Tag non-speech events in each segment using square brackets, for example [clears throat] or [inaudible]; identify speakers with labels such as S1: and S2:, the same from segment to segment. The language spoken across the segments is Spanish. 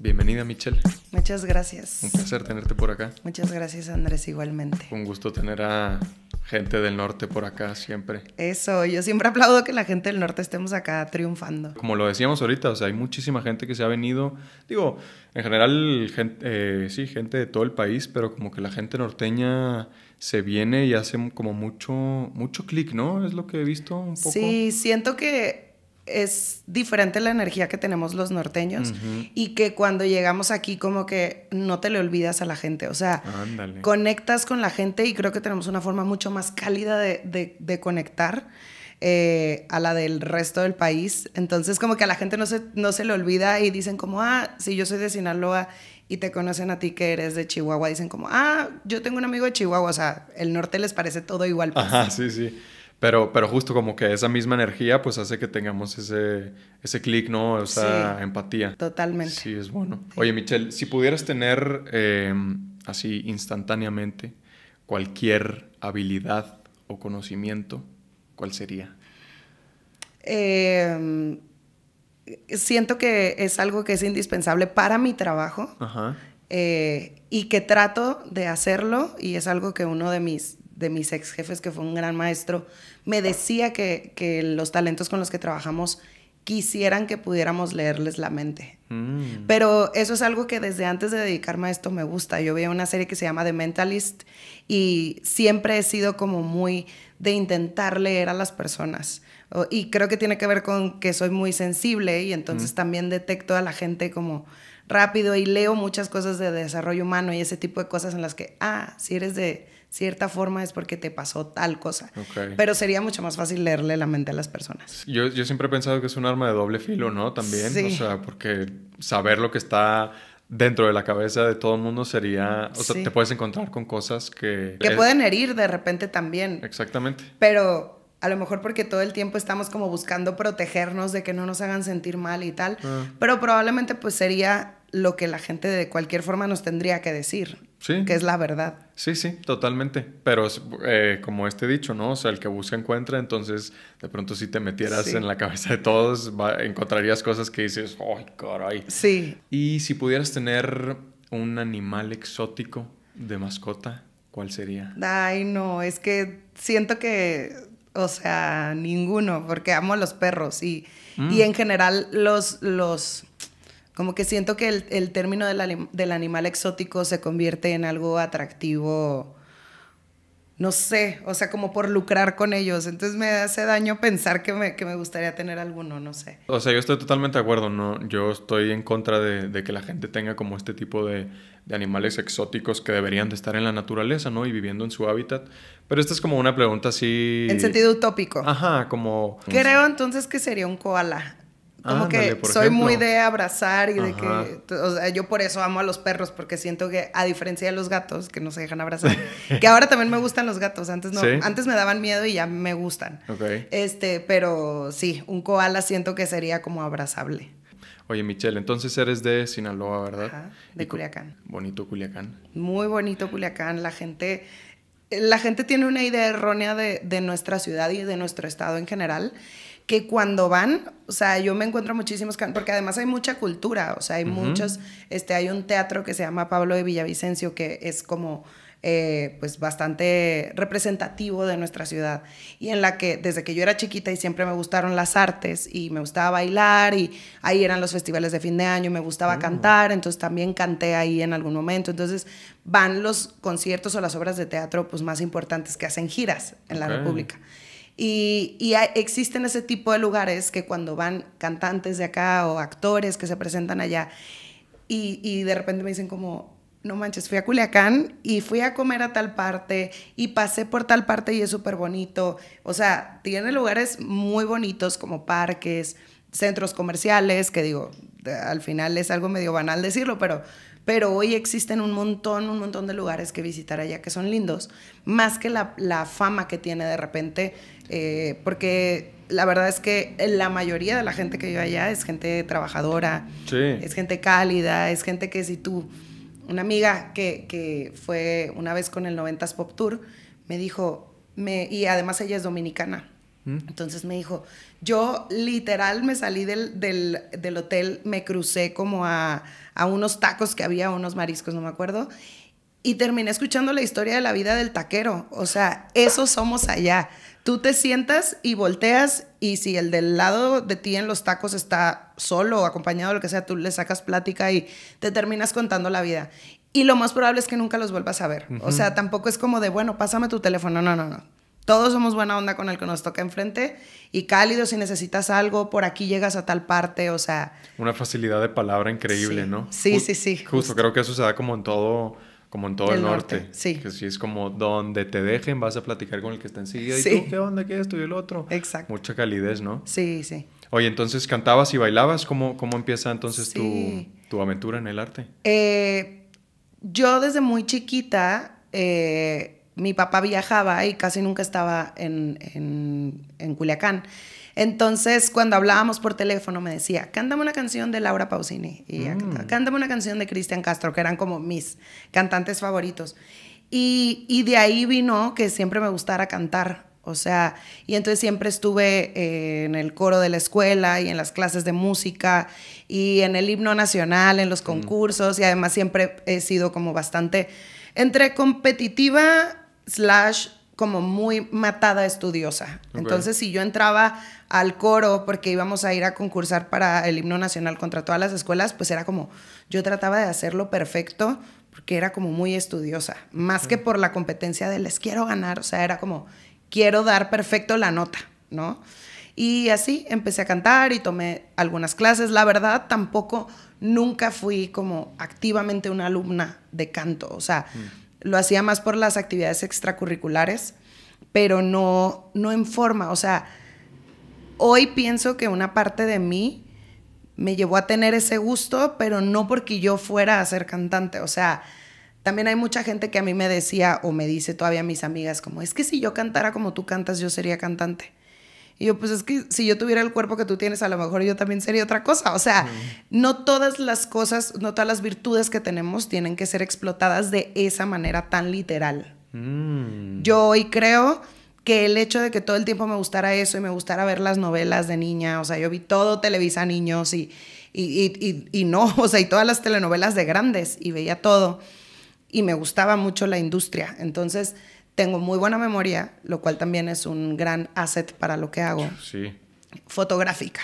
S1: Bienvenida, Michelle.
S2: Muchas gracias. Un placer
S1: tenerte por acá.
S2: Muchas gracias, Andrés, igualmente.
S1: Un gusto tener a gente del norte por acá siempre.
S2: Eso, yo siempre aplaudo que la gente del norte estemos acá triunfando.
S1: Como lo decíamos ahorita, o sea, hay muchísima gente que se ha venido, digo, en general, eh, sí, gente de todo el país, pero como que la gente norteña se viene y hace como mucho, mucho clic, ¿no? Es lo que he visto un poco. Sí,
S2: siento que es diferente la energía que tenemos los norteños y que cuando llegamos aquí como que no te le olvidas a la gente, o sea, conectas con la gente y creo que tenemos una forma mucho más cálida de, conectar. Eh, a la del resto del país. Entonces como que a la gente no se, no se le olvida y dicen como, ah, si yo soy de Sinaloa y te conocen a ti que eres de Chihuahua, dicen como, ah, yo tengo un amigo de Chihuahua, o sea, el norte les parece todo igual. Pues. Ajá,
S1: sí, sí. Pero, pero justo como que esa misma energía pues hace que tengamos ese, ese clic, ¿no? Esa empatía. Totalmente. Sí, es bueno. Oye, Michelle, si pudieras tener em, así instantáneamente cualquier habilidad o conocimiento, ¿cuál sería?
S2: Em, siento que es algo que es indispensable para mi trabajo eh, y que trato de hacerlo y es algo que uno de mis de mis ex jefes, que fue un gran maestro, me decía que, los talentos con los que trabajamos quisieran que pudiéramos leerles la mente. Mm. Pero eso es algo que desde antes de dedicarme a esto me gusta. Yo veía una serie que se llama The Mentalist y siempre he sido como muy de intentar leer a las personas. Y creo que tiene que ver con que soy muy sensible y entonces mm. también detecto a la gente como rápido y leo muchas cosas de desarrollo humano y ese tipo de cosas en las que, ah, si eres de cierta forma es porque te pasó tal cosa. Pero sería mucho más fácil leerle la mente a las personas.
S1: Yo, yo siempre he pensado que es un arma de doble filo, ¿no? También, o sea, porque saber lo que está dentro de la cabeza de todo el mundo sería, o sea, te puedes encontrar con cosas que... Que pueden herir
S2: de repente también. Exactamente. Pero a lo mejor porque todo el tiempo estamos como buscando protegernos de que no nos hagan sentir mal y tal, ah. pero probablemente pues sería lo que la gente de cualquier forma nos tendría que decir, sí. que es la verdad.
S1: Sí, sí, totalmente. Pero eh, como este dicho, ¿no? O sea, el que busca encuentra, entonces de pronto si te metieras en la cabeza de todos, encontrarías cosas que dices, ¡ay, caray! Sí. Y si pudieras tener un animal exótico de mascota, ¿cuál sería?
S2: Ay, no, es que siento que, o sea, ninguno, porque amo a los perros y, mm. en general los... los como que siento que el, término del, del, animal exótico se convierte en algo atractivo, no sé, o sea, como por lucrar con ellos. Entonces me hace daño pensar que me, gustaría tener alguno, no sé.
S1: O sea, yo estoy totalmente de acuerdo, ¿no? Yo estoy en contra de, que la gente tenga como este tipo de, de animales exóticos que deberían de estar en la naturaleza, ¿no? Y viviendo en su hábitat. Pero esta es como una pregunta así... En sentido utópico. Ajá, como... Creo
S2: entonces que sería un koala. Como que soy muy de abrazar y de que, o sea, yo por eso amo a los perros, porque siento que a diferencia de los gatos, que no se dejan abrazar, que ahora también me gustan los gatos, antes no, antes me daban miedo y ya me gustan. Este, pero sí, un koala siento que sería como abrazable.
S1: Oye, Michelle, entonces eres de Sinaloa, ¿verdad? de Culiacán. Bonito Culiacán.
S2: Muy bonito Culiacán, la gente... Eh, la gente tiene una idea errónea de, de nuestra ciudad y de nuestro estado en general que cuando van, o sea, yo me encuentro muchísimos, porque además hay mucha cultura, o sea, hay muchos, este, hay un teatro que se llama Pablo de Villavicencio, que es como... Eh, pues bastante representativo de nuestra ciudad y en la que desde que yo era chiquita y siempre me gustaron las artes y me gustaba bailar y ahí eran los festivales de fin de año, me gustaba ah. cantar, entonces también canté ahí en algún momento, entonces van los conciertos o las obras de teatro pues más importantes que hacen giras en la República. Y, existen ese tipo de lugares que cuando van cantantes de acá o actores que se presentan allá y, de repente me dicen como, no manches, fui a Culiacán y fui a comer a tal parte y pasé por tal parte y es súper bonito. O sea, tiene lugares muy bonitos como parques, centros comerciales, que digo, al final es algo medio banal decirlo, pero, pero hoy existen un montón, un montón de lugares que visitar allá que son lindos, más que la fama que tiene de repente eh, porque la verdad es que la mayoría de la gente que vive allá es gente trabajadora, es gente cálida, es gente que si tú, una amiga que, fue una vez con el 90s Pop Tour, me dijo, me, y además ella es dominicana, ¿Mm? entonces me dijo, yo literal me salí del, del, hotel, me crucé como a, a, unos tacos que había, unos mariscos, no me acuerdo, y terminé escuchando la historia de la vida del taquero. O sea, eso somos allá tú te sientas y volteas y si el del lado de ti en los tacos está solo o acompañado, lo que sea, tú le sacas plática y te terminas contando la vida. Y lo más probable es que nunca los vuelvas a ver. O sea, tampoco es como de, bueno, pásame tu teléfono. No, no, no. Todos somos buena onda con el que nos toca enfrente y cálido si necesitas algo, por aquí llegas a tal parte, o sea...
S1: Una facilidad de palabra increíble, ¿no? Sí, sí, sí. justo, creo que eso se da como en todo como en todo el, norte, Sí. Que si es como donde te dejen, vas a platicar con el que está enseguida. Sí. ¿Y tú qué onda? ¿Qué esto y el otro? Exacto. Mucha calidez, ¿no?
S2: Sí, sí.
S1: Oye, entonces cantabas y bailabas. ¿Cómo, cómo empieza entonces tu, aventura en el arte?
S2: Eh, yo desde muy chiquita, eh, mi papá viajaba y casi nunca estaba en, en, en Culiacán. Entonces, cuando hablábamos por teléfono, me decía, cántame una canción de Laura Pausini. Y mm. cántame una canción de Cristian Castro, que eran como mis cantantes favoritos. Y, de ahí vino que siempre me gustara cantar. O sea, y entonces siempre estuve eh, en el coro de la escuela y en las clases de música y en el himno nacional, en los mm. concursos y además siempre he sido como bastante entre competitiva slash como muy matada estudiosa. Entonces, si yo entraba al coro porque íbamos a ir a concursar para el himno nacional contra todas las escuelas, pues era como, yo trataba de hacerlo perfecto porque era como muy estudiosa, más que por la competencia de les quiero ganar, o sea, era como, quiero dar perfecto la nota, ¿no? Y así empecé a cantar y tomé algunas clases. La verdad, tampoco, nunca fui como activamente una alumna de canto, o sea... Mm. Lo hacía más por las actividades extracurriculares, pero no, no en forma. O sea, hoy pienso que una parte de mí me llevó a tener ese gusto, pero no porque yo fuera a ser cantante. O sea, también hay mucha gente que a mí me decía o me dice todavía mis amigas como, es que si yo cantara como tú cantas, yo sería cantante. Y yo, pues es que si yo tuviera el cuerpo que tú tienes, a lo mejor yo también sería otra cosa. O sea, no todas las cosas, no todas las virtudes que tenemos tienen que ser explotadas de esa manera tan literal. Mm. Yo hoy creo que el hecho de que todo el tiempo me gustara eso y me gustara ver las novelas de niña, o sea, yo vi todo Televisa Niños y, y, y no, [laughs] o sea, y todas las telenovelas de grandes y veía todo y me gustaba mucho la industria. Entonces, tengo muy buena memoria, lo cual también es un gran asset para lo que hago. Sí. Fotográfica.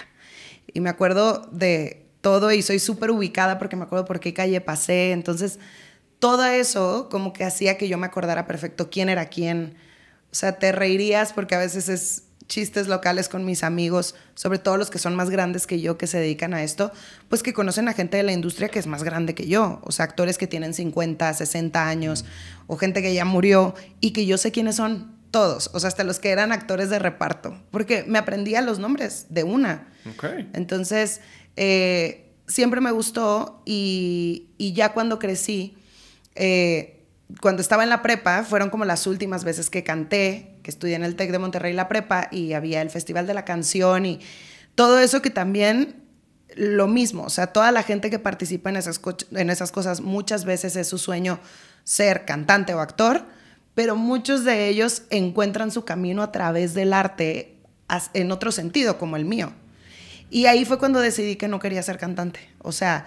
S2: Y me acuerdo de todo y soy súper ubicada porque me acuerdo por qué calle pasé. Entonces, todo eso como que hacía que yo me acordara perfecto quién era quién. O sea, te reirías porque a veces es chistes locales con mis amigos, sobre todo los que son más grandes que yo, que se dedican a esto, pues que conocen a gente de la industria que es más grande que yo, o sea, actores que tienen 50, 60 años, o gente que ya murió y que yo sé quiénes son todos, o sea, hasta los que eran actores de reparto, porque me aprendía los nombres de una. Entonces, eh, siempre me gustó y, ya cuando crecí, eh, cuando estaba en la prepa, fueron como las últimas veces que canté que estudié en el TEC de Monterrey la prepa y había el Festival de la Canción y todo eso que también lo mismo, o sea, toda la gente que participa en esas, en esas cosas muchas veces es su sueño ser cantante o actor, pero muchos de ellos encuentran su camino a través del arte en otro sentido, como el mío. Y ahí fue cuando decidí que no quería ser cantante. O sea,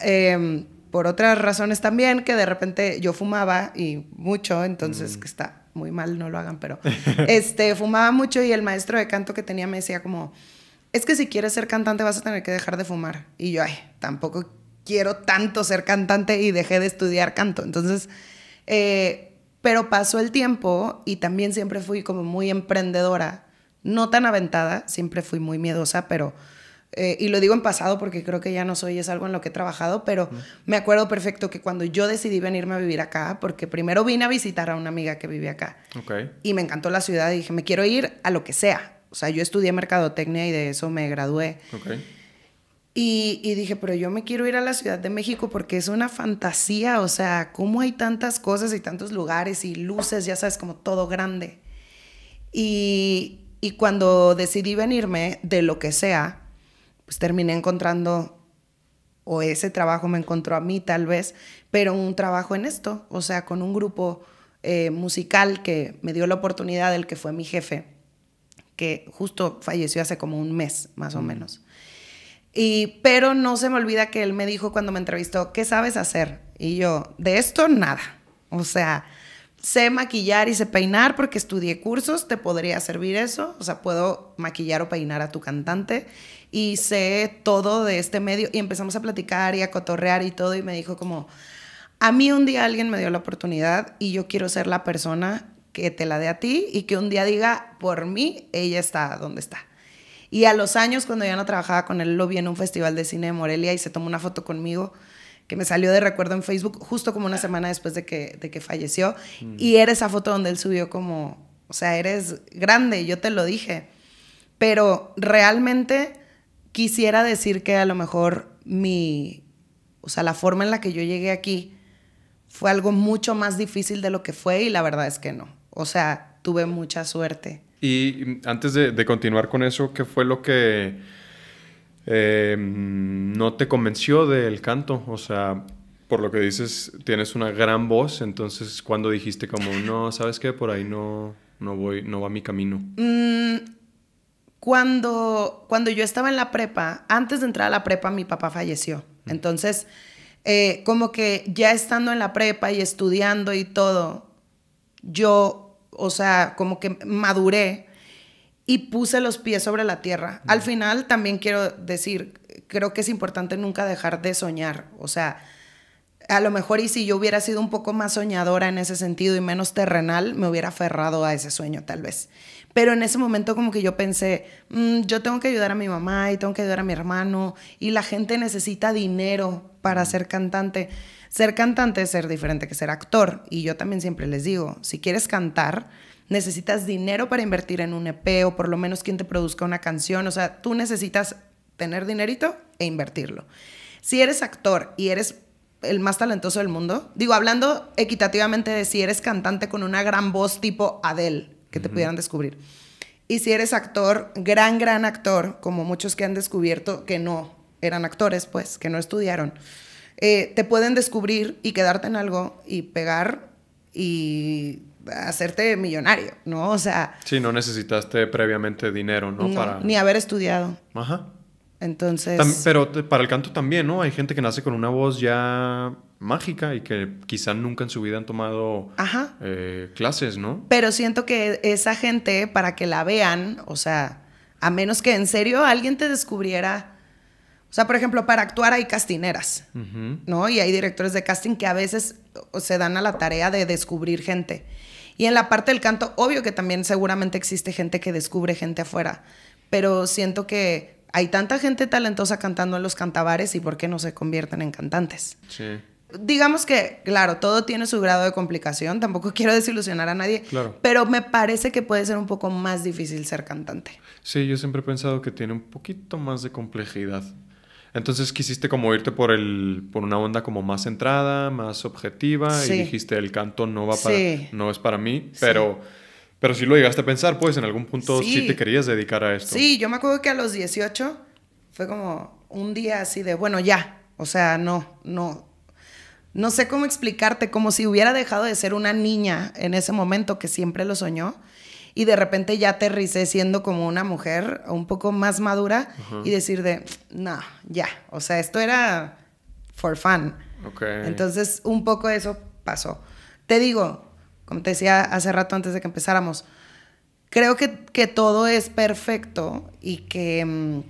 S2: em, por otras razones también, que de repente yo fumaba y mucho, entonces que está muy mal, no lo hagan, pero [laughs] este, fumaba mucho y el maestro de canto que tenía me decía como, es que si quieres ser cantante vas a tener que dejar de fumar. Y yo, ay, tampoco quiero tanto ser cantante y dejé de estudiar canto. Entonces, eh, pero pasó el tiempo y también siempre fui como muy emprendedora, no tan aventada, siempre fui muy miedosa, pero eh, y lo digo en pasado porque creo que ya no soy, es algo en lo que he trabajado, pero me acuerdo perfecto que cuando yo decidí venirme a vivir acá, porque primero vine a visitar a una amiga que vive acá, y me encantó la ciudad y dije, me quiero ir a lo que sea. O sea, yo estudié mercadotecnia y de eso me gradué. Y, y, dije, pero yo me quiero ir a la Ciudad de México porque es una fantasía, o sea, cómo hay tantas cosas y tantos lugares y luces, ya sabes, como todo grande. Y, y cuando decidí venirme, de lo que sea, pues terminé encontrando o ese trabajo me encontró a mí tal vez, pero un trabajo en esto, o sea, con un grupo eh, musical que me dio la oportunidad, el que fue mi jefe, que justo falleció hace como un mes más o menos. Y, pero no se me olvida que él me dijo cuando me entrevistó, ¿qué sabes hacer? Y yo, de esto nada. O sea, sé maquillar y sé peinar porque estudié cursos, te podría servir eso. O sea, puedo maquillar o peinar a tu cantante y sé todo de este medio y empezamos a platicar y a cotorrear y todo y me dijo como, a mí un día alguien me dio la oportunidad y yo quiero ser la persona que te la dé a ti y que un día diga, por mí, ella está donde está. Y a los años, cuando ya no trabajaba con él, lo vi en un festival de cine de Morelia y se tomó una foto conmigo que me salió de recuerdo en Facebook justo como una semana después de que, de que falleció. Mm. Y era esa foto donde él subió como, o sea, eres grande, yo te lo dije. Pero realmente quisiera decir que a lo mejor mi, o sea, la forma en la que yo llegué aquí fue algo mucho más difícil de lo que fue y la verdad es que no. O sea, tuve mucha suerte.
S1: Y antes de, continuar con eso, ¿qué fue lo que em, no te convenció del canto? O sea, por lo que dices, tienes una gran voz, entonces cuando dijiste como, no, ¿sabes qué? Por ahí no, no voy, no va mi camino.
S2: Mm, cuando, yo estaba en la prepa, antes de entrar a la prepa, mi papá falleció. Mm. Entonces, eh, como que ya estando en la prepa y estudiando y todo, yo, o sea, como que maduré y puse los pies sobre la tierra. Mm. Al final, también quiero decir, creo que es importante nunca dejar de soñar. O sea, a lo mejor y si yo hubiera sido un poco más soñadora en ese sentido y menos terrenal, me hubiera aferrado a ese sueño tal vez. Pero en ese momento como que yo pensé, mm, yo tengo que ayudar a mi mamá y tengo que ayudar a mi hermano y la gente necesita dinero para ser cantante. Ser cantante es ser diferente que ser actor. Y yo también siempre les digo, si quieres cantar, necesitas dinero para invertir en un EP o por lo menos quien te produzca una canción. O sea, tú necesitas tener dinerito e invertirlo. Si eres actor y eres el más talentoso del mundo, digo, hablando equitativamente de si eres cantante con una gran voz tipo Adele, te pudieran descubrir. Y si eres actor, gran, gran actor, como muchos que han descubierto que no eran actores, pues, que no estudiaron, eh, te pueden descubrir y quedarte en algo y pegar y hacerte millonario, ¿no? O sea...
S1: Sí, no necesitaste previamente dinero, ¿no? para... Ni
S2: haber estudiado. Ajá. Entonces...
S1: pero para el canto también, ¿no? Hay gente que nace con una voz ya mágica y que quizá nunca en su vida han tomado eh, clases, ¿no?
S2: Pero siento que esa gente, para que la vean, o sea, a menos que en serio alguien te descubriera. O sea, por ejemplo, para actuar hay castineras, ¿no? Y hay directores de casting que a veces se dan a la tarea de descubrir gente. Y en la parte del canto, obvio que también seguramente existe gente que descubre gente afuera, pero siento que hay tanta gente talentosa cantando en los cantabares y por qué no se convierten en cantantes. Sí digamos que, claro, todo tiene su grado de complicación, tampoco [laughs] quiero desilusionar a nadie, pero me parece que puede ser un poco más difícil ser cantante.
S1: Sí, yo siempre he pensado que tiene un poquito más de complejidad. Entonces quisiste como irte por el por una onda como más centrada, más objetiva y dijiste el canto no va para no es para mí, pero pero si lo llegaste a pensar, pues en algún punto sí. te querías dedicar a esto. Sí,
S2: yo me acuerdo que a los 18 fue como un día así de, bueno, ya, o sea, no, no, no sé cómo explicarte, como si hubiera dejado de ser una niña en ese momento que siempre lo soñó y de repente ya aterricé siendo como una mujer un poco más madura y decir de, no, ya, o sea, esto era for fun. Entonces, un poco eso pasó. Te digo, como te decía hace rato antes de que empezáramos, creo que, que todo es perfecto y que, mm,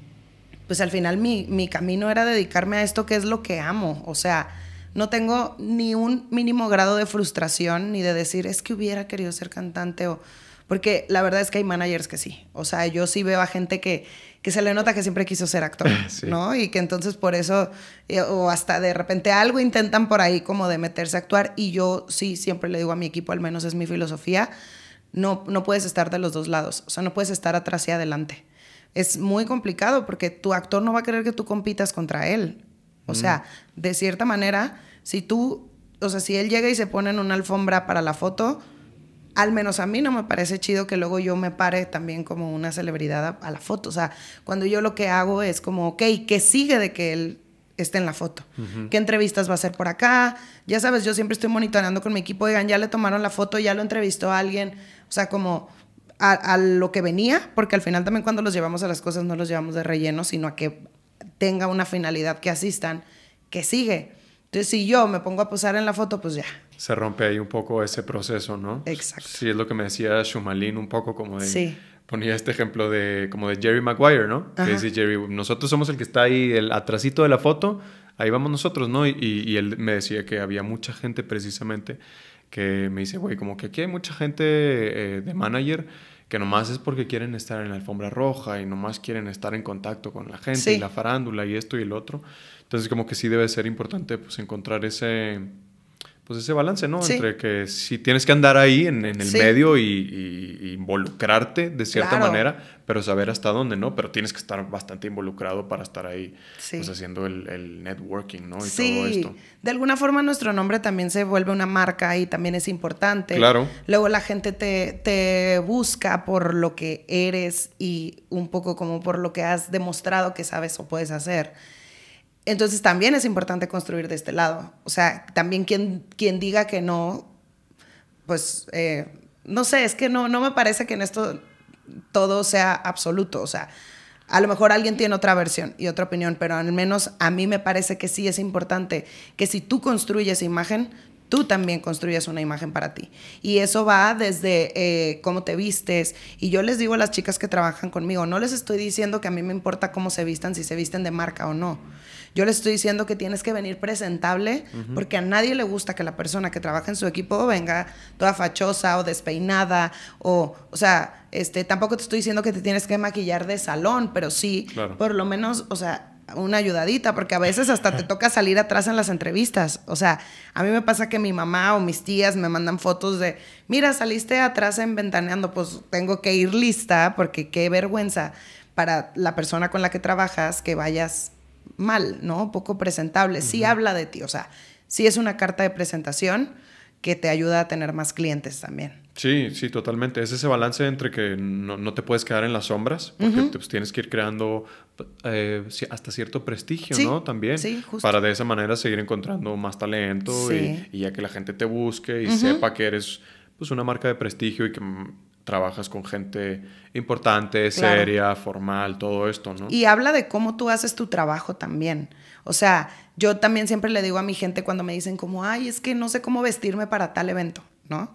S2: pues al final mi, mi camino era dedicarme a esto que es lo que amo, o sea no tengo ni un mínimo grado de frustración ni de decir es que hubiera querido ser cantante o porque la verdad es que hay managers que sí. O sea, yo sí veo a gente que, que se le nota que siempre quiso ser actor, [laughs] ¿no? Y que entonces por eso, eh, o hasta de repente algo intentan por ahí como de meterse a actuar. Y yo sí siempre le digo a mi equipo, al menos es mi filosofía, no, no puedes estar de los dos lados. O sea, no puedes estar atrás y adelante. Es muy complicado porque tu actor no va a querer que tú compitas contra él. O sea, mm. de cierta manera si tú, o sea, si él llega y se pone en una alfombra para la foto, al menos a mí no me parece chido que luego yo me pare también como una celebridad a, la foto. O sea, cuando yo lo que hago es como, ok, ¿qué sigue de que él esté en la foto. ¿Qué entrevistas va a hacer por acá? Ya sabes, yo siempre estoy monitoreando con mi equipo, digan ya le tomaron la foto, ya lo entrevistó a alguien, o sea, como a, lo que venía, porque al final también cuando los llevamos a las cosas no los llevamos de relleno, sino a que tenga una finalidad que asistan, que sigue. Entonces, si yo me pongo a posar en la foto, pues ya.
S1: Se rompe ahí un poco ese proceso, ¿no? Exacto. Sí, es lo que me decía Shumalin un poco como de... Sí. Ponía este ejemplo de como de Jerry Maguire, ¿no? Que dice Jerry, nosotros somos el que está ahí, el atrasito de la foto, ahí vamos nosotros, ¿no? Y, él me decía que había mucha gente precisamente que me dice, güey, como que aquí hay mucha gente eh, de manager que nomás es porque quieren estar en la alfombra roja y nomás quieren estar en contacto con la gente y la farándula y esto y el otro. Entonces como que sí debe ser importante pues encontrar ese pues ese balance, ¿no? Entre que si tienes que andar ahí en, en el medio y, involucrarte de cierta manera, pero saber hasta dónde, ¿no? Pero tienes que estar bastante involucrado para estar ahí, pues haciendo el, networking, ¿no? Y todo esto.
S2: De alguna forma nuestro nombre también se vuelve una marca y también es importante. Claro. Luego la gente te, te busca por lo que eres y un poco como por lo que has demostrado que sabes o puedes hacer. Entonces también es importante construir de este lado. O sea, también quien, quien diga que no, pues, eh, no sé, es que no, no me parece que en esto todo sea absoluto. O sea, a lo mejor alguien tiene otra versión y otra opinión, pero al menos a mí me parece que sí es importante que si tú construyes imagen, tú también construyes una imagen para ti. Y eso va desde eh, cómo te vistes. Y yo les digo a las chicas que trabajan conmigo, no les estoy diciendo que a mí me importa cómo se vistan, si se visten de marca o no. Yo le estoy diciendo que tienes que venir presentable porque a nadie le gusta que la persona que trabaja en su equipo venga toda fachosa o despeinada o, o sea, este, tampoco te estoy diciendo que te tienes que maquillar de salón, pero sí, por lo menos, o sea, una ayudadita, porque a veces hasta te [laughs] toca salir atrás en las entrevistas. O sea, a mí me pasa que mi mamá o mis tías me mandan fotos de, mira, saliste atrás en ventaneando, pues tengo que ir lista, porque qué vergüenza para la persona con la que trabajas que vayas mal, ¿no? Poco presentable. Sí habla de ti, o sea, sí es una carta de presentación que te ayuda a tener más clientes también.
S1: Sí, sí, totalmente. Es ese balance entre que no, te puedes quedar en las sombras, porque pues, tienes que ir creando eh, hasta cierto prestigio, ¿no? También. Para de esa manera seguir encontrando más talento y, ya que la gente te busque y sepa que eres pues una marca de prestigio y que mm, trabajas con gente importante, seria, formal, todo
S2: esto, ¿no? Y habla de cómo tú haces tu trabajo también. O sea, yo también siempre le digo a mi gente cuando me dicen como, ay, es que no sé cómo vestirme para tal evento, ¿no?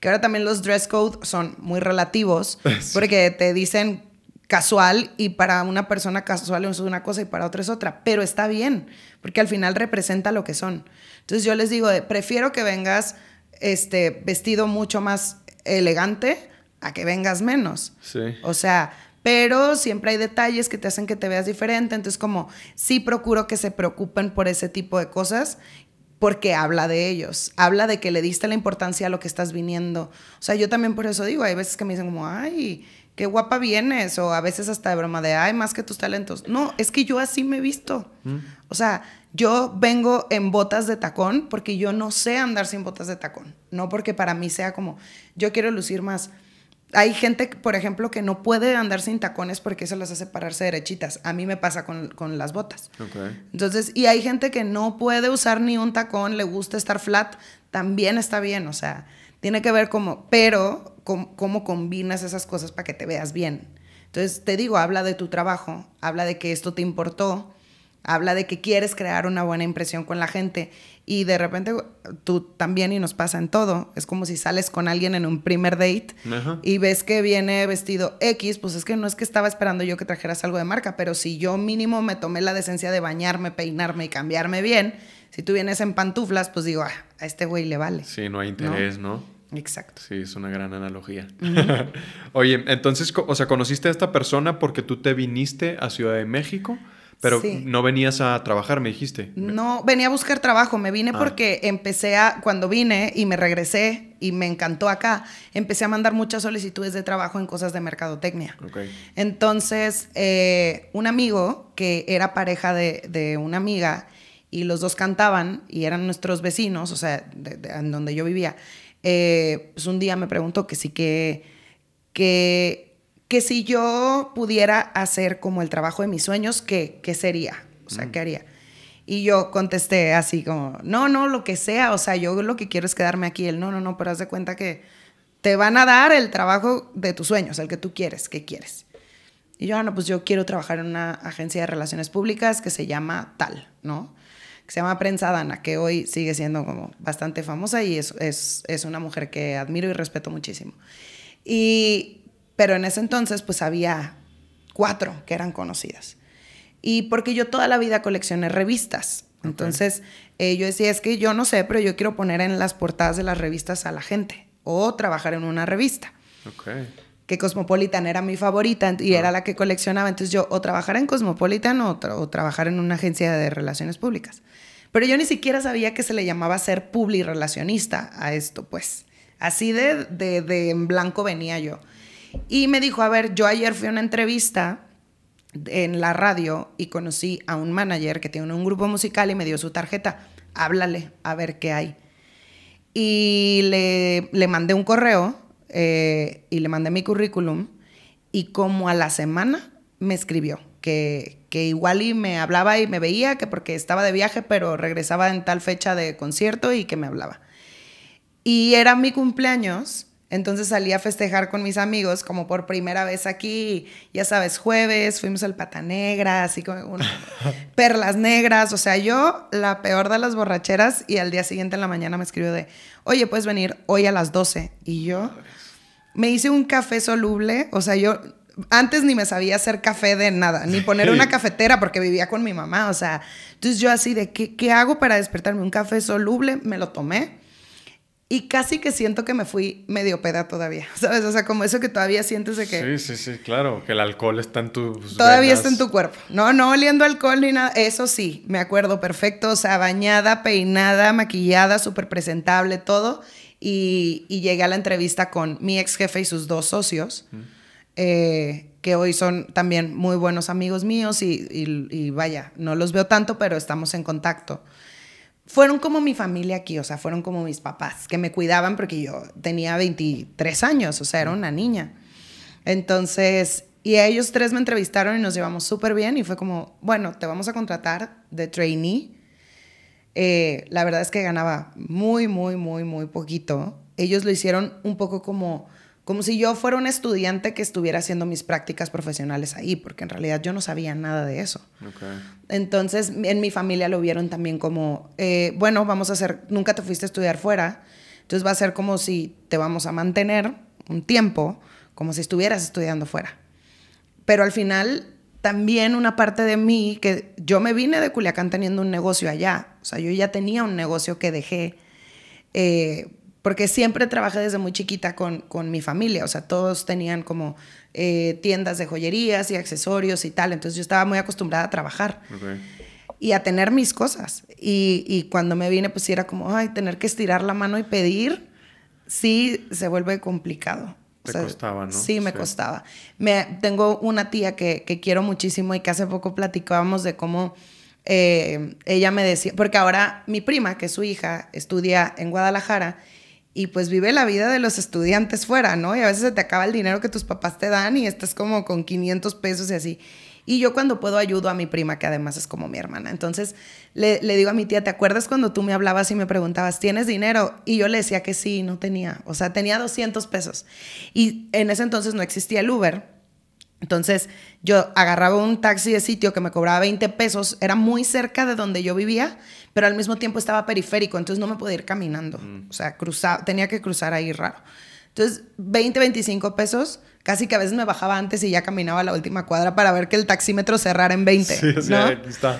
S2: Que ahora también los dress codes son muy relativos [laughs] porque te dicen casual y para una persona casual es una cosa y para otra es otra, pero está bien, porque al final representa lo que son. Entonces yo les digo, prefiero que vengas este, vestido mucho más elegante a que vengas menos. Sí. O sea, pero siempre hay detalles que te hacen que te veas diferente, entonces como sí procuro que se preocupen por ese tipo de cosas porque habla de ellos, habla de que le diste la importancia a lo que estás viniendo. O sea, yo también por eso digo, hay veces que me dicen como, ay, qué guapa vienes, o a veces hasta de broma de, ay, más que tus talentos. No, es que yo así me he visto. Mm. O sea, yo vengo en botas de tacón porque yo no sé andar sin botas de tacón, no porque para mí sea como, yo quiero lucir más hay gente, por ejemplo, que no puede andar sin tacones porque eso las hace pararse derechitas. A mí me pasa con, las botas. Entonces, y hay gente que no puede usar ni un tacón, le gusta estar flat, también está bien, o sea, tiene que ver cómo, pero cómo, cómo combinas esas cosas para que te veas bien. Entonces, te digo, habla de tu trabajo, habla de que esto te importó, habla de que quieres crear una buena impresión con la gente y de repente tú también, y nos pasa en todo, es como si sales con alguien en un primer date y ves que viene vestido X, pues es que no es que estaba esperando yo que trajeras algo de marca, pero si yo mínimo me tomé la decencia de bañarme, peinarme y cambiarme bien, si tú vienes en pantuflas, pues digo, ah, a este güey le vale.
S1: Sí, no hay interés, ¿no? Exacto. Sí, es una gran analogía. [laughs] Oye, entonces, o sea, conociste a esta persona porque tú te viniste a Ciudad de México pero no venías a trabajar, me dijiste.
S2: No, venía a buscar trabajo. Me vine ah. porque empecé a, cuando vine y me regresé y me encantó acá, empecé a mandar muchas solicitudes de trabajo en cosas de mercadotecnia. Entonces, eh, un amigo que era pareja de, una amiga y los dos cantaban y eran nuestros vecinos, o sea, en donde yo vivía, eh, pues un día me preguntó que sí que que si yo pudiera hacer como el trabajo de mis sueños, ¿qué, sería? O sea, ¿qué haría? Y yo contesté así como, no, no, lo que sea, o sea, yo lo que quiero es quedarme aquí. Él, no, no, no, pero haz de cuenta que te van a dar el trabajo de tus sueños, el que tú quieres, que quieres. Y yo, ah, no, pues yo quiero trabajar en una agencia de relaciones públicas que se llama tal, ¿no? Que se llama Prensa Dana, que hoy sigue siendo como bastante famosa y es, es, es una mujer que admiro y respeto muchísimo. Y pero en ese entonces pues había cuatro que eran conocidas. Y porque yo toda la vida coleccioné revistas. Entonces eh, yo decía, es que yo no sé, pero yo quiero poner en las portadas de las revistas a la gente o trabajar en una revista. Que Cosmopolitan era mi favorita y era la que coleccionaba. Entonces yo o trabajar en Cosmopolitan o, trabajar en una agencia de relaciones públicas. Pero yo ni siquiera sabía que se le llamaba ser publirelacionista a esto, pues. Así de en blanco venía yo. Y me dijo, a ver, yo ayer fui a una entrevista en la radio y conocí a un manager que tiene un grupo musical y me dio su tarjeta. Háblale, a ver qué hay. Y le, mandé un correo eh, y le mandé mi currículum y como a la semana me escribió que, que igual y me hablaba y me veía, que porque estaba de viaje, pero regresaba en tal fecha de concierto y que me hablaba. Y era mi cumpleaños entonces salí a festejar con mis amigos como por primera vez aquí, ya sabes, jueves, fuimos al Pata Negra, así como [laughs] perlas negras, o sea, yo la peor de las borracheras y al día siguiente en la mañana me escribió de, oye, puedes venir hoy a las 12 y yo me hice un café soluble, o sea, yo antes ni me sabía hacer café de nada, ni poner una [laughs] cafetera porque vivía con mi mamá, o sea, entonces yo así de, qué hago para despertarme? Un café soluble, me lo tomé y casi que siento que me fui medio peda todavía, [laughs] ¿sabes? O sea, como eso que todavía sientes de que...
S1: Sí, sí, sí, claro, que el alcohol está en tu... Todavía está en
S2: tu cuerpo. No, no oliendo alcohol ni nada. Eso sí, me acuerdo perfecto. O sea, bañada, peinada, maquillada, súper presentable, todo. Y, llegué a la entrevista con mi ex jefe y sus dos socios, eh, que hoy son también muy buenos amigos míos y, vaya, no los veo tanto, pero estamos en contacto fueron como mi familia aquí, o sea, fueron como mis papás, que me cuidaban porque yo tenía 23 años, o sea, era una niña. Entonces, y ellos tres me entrevistaron y nos llevamos súper bien y fue como, bueno, te vamos a contratar de trainee. Eh, la verdad es que ganaba muy, muy, muy, muy poquito. Ellos lo hicieron un poco como como si yo fuera un estudiante que estuviera haciendo mis prácticas profesionales ahí, porque en realidad yo no sabía nada de eso. Entonces, en mi familia lo vieron también como, eh, bueno, vamos a hacer, nunca te fuiste a estudiar fuera, entonces va a ser como si te vamos a mantener un tiempo, como si estuvieras estudiando fuera. Pero al final, también una parte de mí, que yo me vine de Culiacán teniendo un negocio allá, o sea, yo ya tenía un negocio que dejé. Eh, porque siempre trabajé desde muy chiquita con, con mi familia, o sea, todos tenían como eh, tiendas de joyerías y accesorios y tal, entonces yo estaba muy acostumbrada a trabajar. y a tener mis cosas. Y, cuando me vine, pues era como, ay, tener que estirar la mano y pedir, sí se vuelve complicado. Te costaba, ¿no? Sí, me costaba. Me, tengo una tía que, quiero muchísimo y que hace poco platicábamos de cómo eh, ella me decía, porque ahora mi prima, que es su hija, estudia en Guadalajara y pues vive la vida de los estudiantes fuera, ¿no? Y a veces se te acaba el dinero que tus papás te dan y estás como con 500 pesos y así. Y yo cuando puedo ayudo a mi prima, que además es como mi hermana. Entonces le, le, digo a mi tía, ¿te acuerdas cuando tú me hablabas y me preguntabas, ¿tienes dinero? Y yo le decía que sí, no tenía. O sea, tenía 200 pesos. Y en ese entonces no existía el Uber. Entonces yo agarraba un taxi de sitio que me cobraba 20 pesos, era muy cerca de donde yo vivía pero al mismo tiempo estaba periférico, entonces no me podía ir caminando. Mm. O sea, cruzaba, tenía que cruzar ahí raro. Entonces, 20, 25 pesos, casi que a veces me bajaba antes y ya caminaba la última cuadra para ver que el taxímetro cerrara en 20. Sí, ¿no?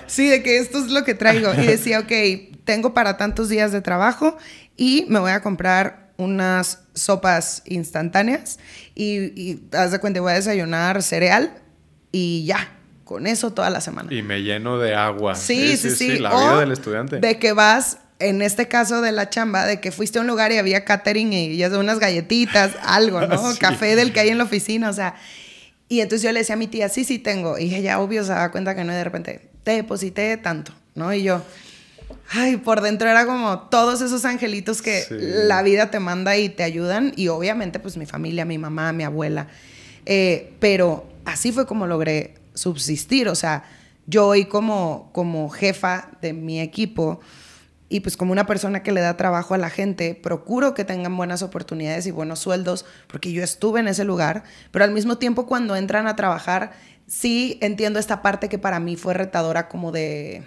S2: Sí, de que esto es lo que traigo. Y decía, ok, tengo para tantos días de trabajo y me voy a comprar unas sopas instantáneas y, y haz de cuenta, voy a desayunar cereal y ya, con eso toda la semana.
S1: Y me lleno de agua. Sí, sí, sí. La vida del estudiante. De
S2: que vas, en este caso de la chamba, de que fuiste a un lugar y había catering y ya unas galletitas, [laughs] algo, ¿no? Café del que hay en la oficina, o sea. Y entonces yo le decía a mi tía, sí, sí tengo. Y ella, obvio, se da cuenta que no, de repente, te deposité tanto, ¿no? Y yo, ay, por dentro era como todos esos angelitos que la vida te manda y te ayudan. Y obviamente, pues mi familia, mi mamá, mi abuela. Eh, pero así fue como logré subsistir. O sea, yo hoy como, como jefa de mi equipo y pues como una persona que le da trabajo a la gente, procuro que tengan buenas oportunidades y buenos sueldos, porque yo estuve en ese lugar, pero al mismo tiempo cuando entran a trabajar, sí entiendo esta parte que para mí fue retadora como de,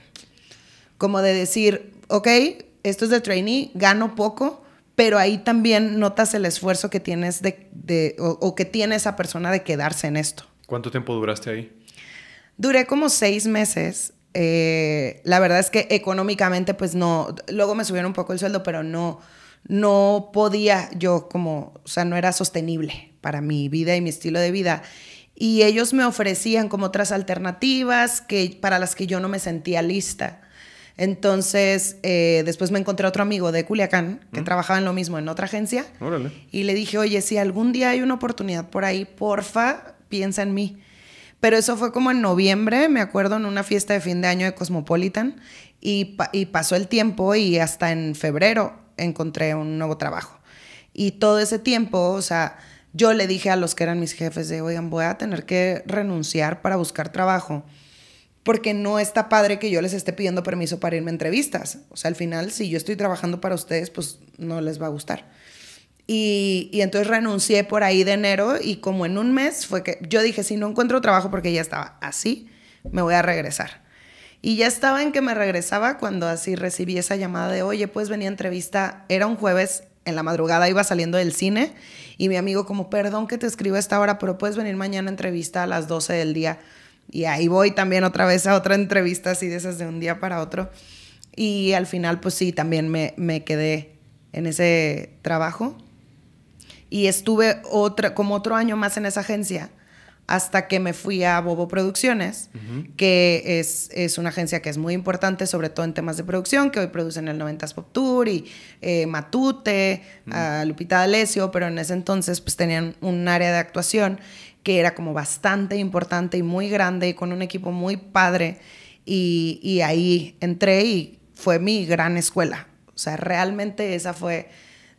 S2: como de decir, ok, esto es de trainee, gano poco, pero ahí también notas el esfuerzo que tienes de, o que tiene esa persona de quedarse en esto.
S1: ¿Cuánto tiempo duraste ahí?
S2: Duré como seis meses. Eh, la verdad es que económicamente, pues no. Luego me subieron un poco el sueldo, pero no, no podía yo como, o sea, no era sostenible para mi vida y mi estilo de vida. Y ellos me ofrecían como otras alternativas que, para las que yo no me sentía lista. Entonces, eh, después me encontré otro amigo de Culiacán que trabajaba en lo mismo en otra agencia. Órale. Y le dije, oye, si algún día hay una oportunidad por ahí, porfa, piensa en mí. Pero eso fue como en noviembre, me acuerdo, en una fiesta de fin de año de Cosmopolitan. Y, pasó el tiempo y hasta en febrero encontré un nuevo trabajo. Y todo ese tiempo, o sea, yo le dije a los que eran mis jefes de, oigan, voy a tener que renunciar para buscar trabajo, porque no está padre que yo les esté pidiendo permiso para irme a entrevistas. O sea, al final, si yo estoy trabajando para ustedes, pues no les va a gustar. Y, entonces renuncié por ahí de enero y como en un mes fue que yo dije, si no encuentro trabajo porque ya estaba así, me voy a regresar. Y ya estaba en que me regresaba cuando así recibí esa llamada de, oye, pues venía entrevista, era un jueves en la madrugada, iba saliendo del cine y mi amigo como, perdón que te escribo a esta hora, pero puedes venir mañana entrevista a las 12 del día. Y ahí voy también otra vez a otra entrevista así de esas de un día para otro. Y al final, pues sí, también me, me quedé en ese trabajo y estuve otra, como otro año más en esa agencia hasta que me fui a Bobo Producciones, que es, una agencia que es muy importante, sobre todo en temas de producción, que hoy producen el 90s Pop Tour y eh, Matute, Lupita D'Alessio, pero en ese entonces pues tenían un área de actuación que era como bastante importante y muy grande y con un equipo muy padre. Y, y ahí entré y fue mi gran escuela. O sea, realmente esa fue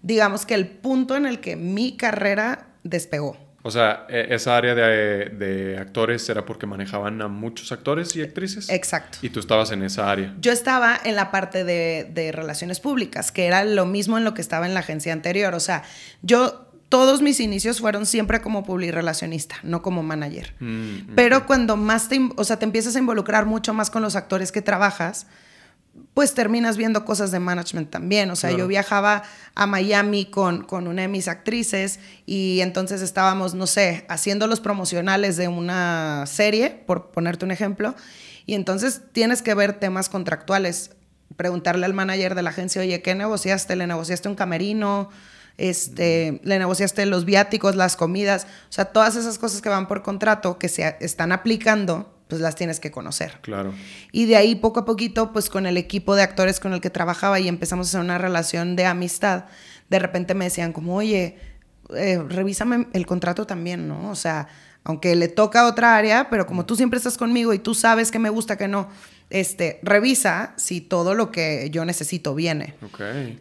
S2: digamos que el punto en el que mi carrera despegó.
S1: O sea, e, esa área de, de, actores era porque manejaban a muchos actores y actrices. Exacto. Y tú estabas en esa área.
S2: Yo estaba en la parte de, relaciones públicas, que era lo mismo en lo que estaba en la agencia anterior. O sea, yo todos mis inicios fueron siempre como publirelacionista, no como manager. Mm, Pero cuando más te, o sea, te empiezas a involucrar mucho más con los actores que trabajas, pues terminas viendo cosas de management también. O sea, yo viajaba a Miami con, con una de mis actrices y entonces estábamos, no sé, haciendo los promocionales de una serie, por ponerte un ejemplo, y entonces tienes que ver temas contractuales, preguntarle al manager de la agencia, oye, ¿qué negociaste? ¿Le negociaste un camerino? Este, mm. le negociaste los viáticos, las comidas, o sea, todas esas cosas que van por contrato, que se están aplicando pues las tienes que conocer. Claro. Y de ahí poco a poquito, pues con el equipo de actores con el que trabajaba y empezamos a hacer una relación de amistad, de repente me decían como, oye, eh, revísame el contrato también, ¿no? O sea, aunque le toca otra área, pero como mm. tú siempre estás conmigo y tú sabes que me gusta, que no, este, revisa si todo lo que yo necesito viene.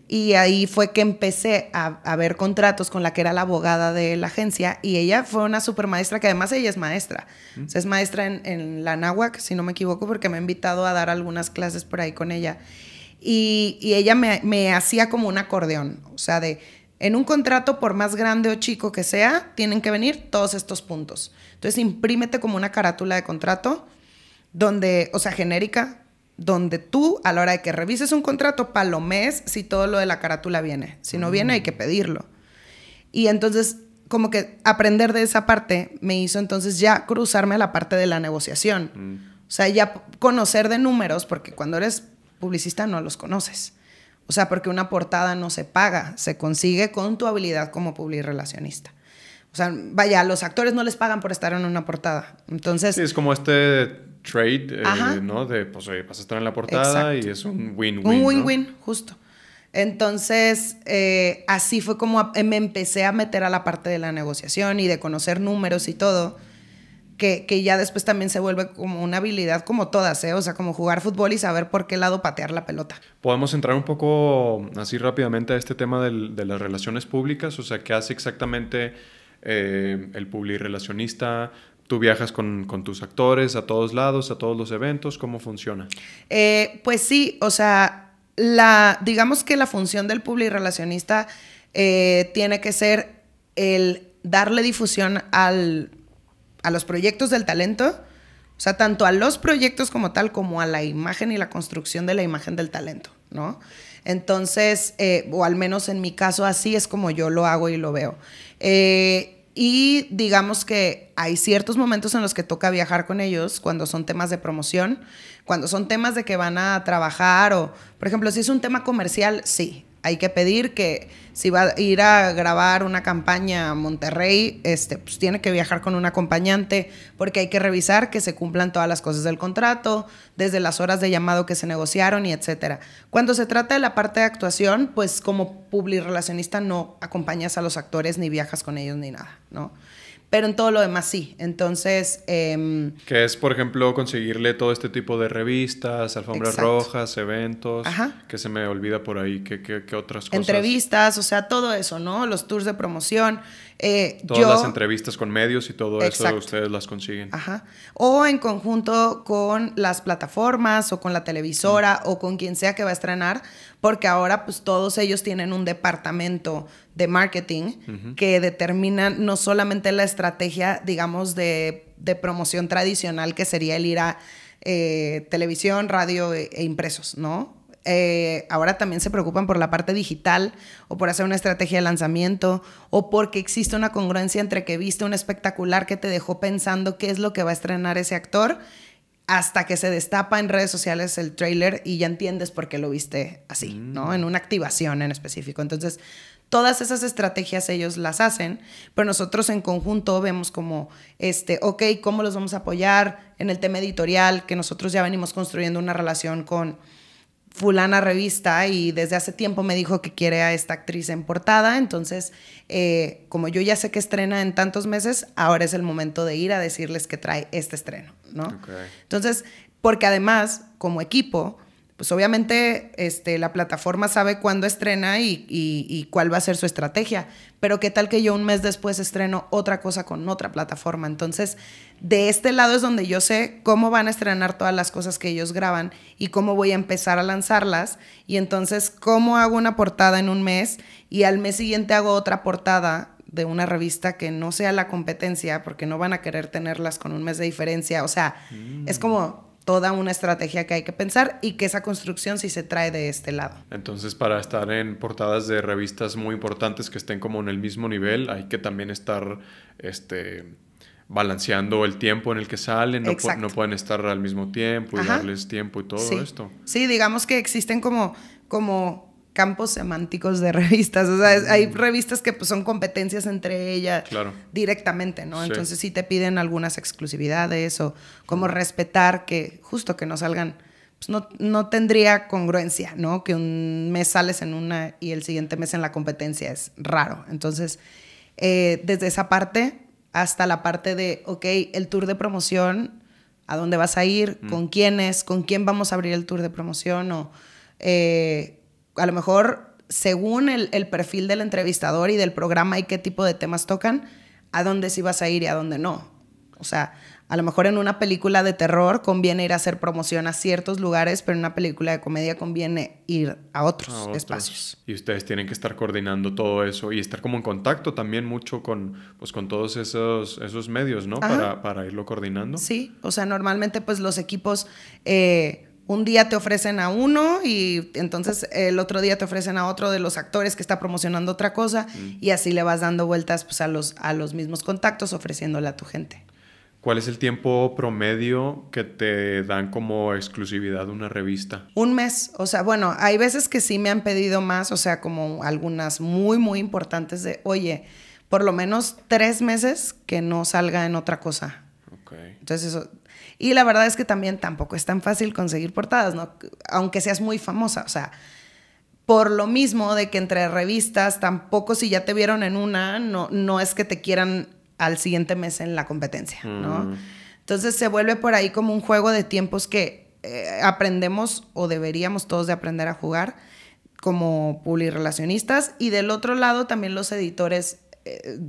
S2: Y ahí fue que empecé a, ver contratos con la que era la abogada de la agencia y ella fue una super maestra que además ella es maestra. es maestra en, la NAWAC si no me equivoco, porque me ha invitado a dar algunas clases por ahí con ella. Y, ella me, me hacía como un acordeón, o sea, de... En un contrato, por más grande o chico que sea, tienen que venir todos estos puntos. Entonces, imprímete como una carátula de contrato, donde, o sea, genérica, donde tú a la hora de que revises un contrato palomés si todo lo de la carátula viene. Si no viene hay que pedirlo. Y entonces como que aprender de esa parte me hizo entonces ya cruzarme a la parte de la negociación. Mm. O sea, ya conocer de números, porque cuando eres publicista no los conoces. O sea, porque una portada no se paga, se consigue con tu habilidad como relacionista O sea, vaya, los actores no les pagan por estar en una portada.
S1: Entonces... es como este trade, eh, ¿no? De, pues, oye, vas a estar en la portada y es un win-win. Un win-win,
S2: justo. Entonces, eh, así fue como me empecé a meter a la parte de la negociación y de conocer números y todo, que, ya después también se vuelve como una habilidad como todas, ¿eh? O sea, como jugar fútbol y saber por qué lado patear la pelota.
S1: Podemos entrar un poco así rápidamente a este tema de las relaciones públicas, o sea, ¿qué hace exactamente eh, el relacionista... ¿Tú viajas con, tus actores a todos lados, a todos los eventos? ¿Cómo funciona?
S2: Eh, pues sí, o sea, la, digamos que la función del publirelacionista relacionista eh, tiene que ser el darle difusión a los proyectos del talento, o sea, tanto a los proyectos como tal, como a la imagen y la construcción de la imagen del talento, ¿no? Entonces, eh, o al menos en mi caso, así es como yo lo hago y lo veo. Y digamos que hay ciertos momentos en los que toca viajar con ellos, cuando son temas de promoción, cuando son temas de que van a trabajar o, por ejemplo, si es un tema comercial, sí, hay que pedir que si va a ir a grabar una campaña a Monterrey, este, pues tiene que viajar con un acompañante porque hay que revisar que se cumplan todas las cosas del contrato, desde las horas de llamado que se negociaron y etcétera. Cuando se trata de la parte de actuación, pues como public relacionista no acompañas a los actores ni viajas con ellos ni nada, ¿no? pero en todo lo demás sí. Entonces... Em,
S1: que es, por ejemplo, conseguirle todo este tipo de revistas, alfombras rojas, eventos, Ajá. que se me olvida por ahí, ¿Qué otras cosas. Entrevistas,
S2: o sea, todo eso, ¿no? Los tours de promoción. Eh, Todas las
S1: entrevistas con medios y todo eso ustedes las consiguen.
S2: Ajá. O en conjunto con las plataformas o con la televisora mm. o con quien sea que va a estrenar, porque ahora pues todos ellos tienen un departamento de marketing que determinan no solamente la estrategia, digamos, de, promoción tradicional, que sería el ir a eh, televisión, radio e, e impresos, ¿no? Eh, ahora también se preocupan por la parte digital o por hacer una estrategia de lanzamiento o porque existe una congruencia entre que viste un espectacular que te dejó pensando qué es lo que va a estrenar ese actor hasta que se destapa en redes sociales el trailer y ya entiendes por qué lo viste así, ¿no? Mm. En una activación en específico. Entonces, Todas esas estrategias ellos las hacen, pero nosotros en conjunto vemos como, este, ok, ¿cómo los vamos a apoyar en el tema editorial? Que nosotros ya venimos construyendo una relación con fulana revista y desde hace tiempo me dijo que quiere a esta actriz en portada, entonces eh, como yo ya sé que estrena en tantos meses, ahora es el momento de ir a decirles que trae este estreno, ¿no? Entonces, porque además, como equipo, pues obviamente este, la plataforma sabe cuándo estrena y, cuál va a ser su estrategia, pero qué tal que yo un mes después estreno otra cosa con otra plataforma. Entonces, de este lado es donde yo sé cómo van a estrenar todas las cosas que ellos graban y cómo voy a empezar a lanzarlas. Y entonces, cómo hago una portada en un mes y al mes siguiente hago otra portada de una revista que no sea la competencia, porque no van a querer tenerlas con un mes de diferencia. O sea, es como toda una estrategia que hay que pensar y que esa construcción sí se trae de este lado.
S1: Entonces, para estar en portadas de revistas muy importantes que estén como en el mismo nivel, hay que también estar este balanceando el tiempo en el que salen, no, pueden estar al mismo tiempo y darles tiempo y todo esto.
S2: Sí, digamos que existen como como campos semánticos de [laughs] revistas. O sea, hay mm. revistas que pues, son competencias entre ellas directamente, ¿no? Entonces si te piden algunas exclusividades o cómo mm. respetar que justo que no salgan. Pues, no, no, tendría congruencia, ¿no? Que un mes sales en una y el siguiente mes en la competencia es raro. Entonces, eh, desde esa parte hasta la parte de, ok, el tour de promoción, ¿a dónde vas a ir? Mm. ¿Con quiénes? ¿Con quién vamos a abrir el tour de promoción? O, eh, a lo mejor según el, perfil del entrevistador y del programa y qué tipo de temas tocan, a dónde sí vas a ir y a dónde no. O sea, a lo mejor en una película de terror conviene ir a hacer promoción a ciertos lugares, pero en una película de comedia conviene ir a otros,
S1: espacios. Y ustedes tienen que estar coordinando todo eso y estar como en contacto también mucho con, pues,
S2: con todos esos, esos medios, ¿no? Para, para, irlo coordinando. Sí, o sea, normalmente pues los equipos... Eh, un día te ofrecen a uno y entonces el otro día te ofrecen a otro de los actores que está promocionando otra cosa mm. y así le vas dando vueltas pues, a, los, a los mismos contactos ofreciéndole a tu gente.
S1: ¿Cuál es el tiempo promedio que te dan como exclusividad una revista?
S2: Un mes, o sea, bueno, hay veces que sí me han pedido más, o sea, como algunas muy, muy importantes de, oye, por lo menos tres meses que no salga en otra cosa. Ok. Entonces, eso, y la verdad es que también tampoco es tan fácil conseguir portadas, ¿no? Aunque seas muy famosa, o sea, por lo mismo de que entre revistas, tampoco si ya te vieron en una, no, no es que te quieran al siguiente mes en la competencia, ¿no? Mm. Entonces se vuelve por ahí como un juego de tiempos que eh, aprendemos o deberíamos todos de aprender a jugar como publirelacionistas y del otro lado también los editores eh,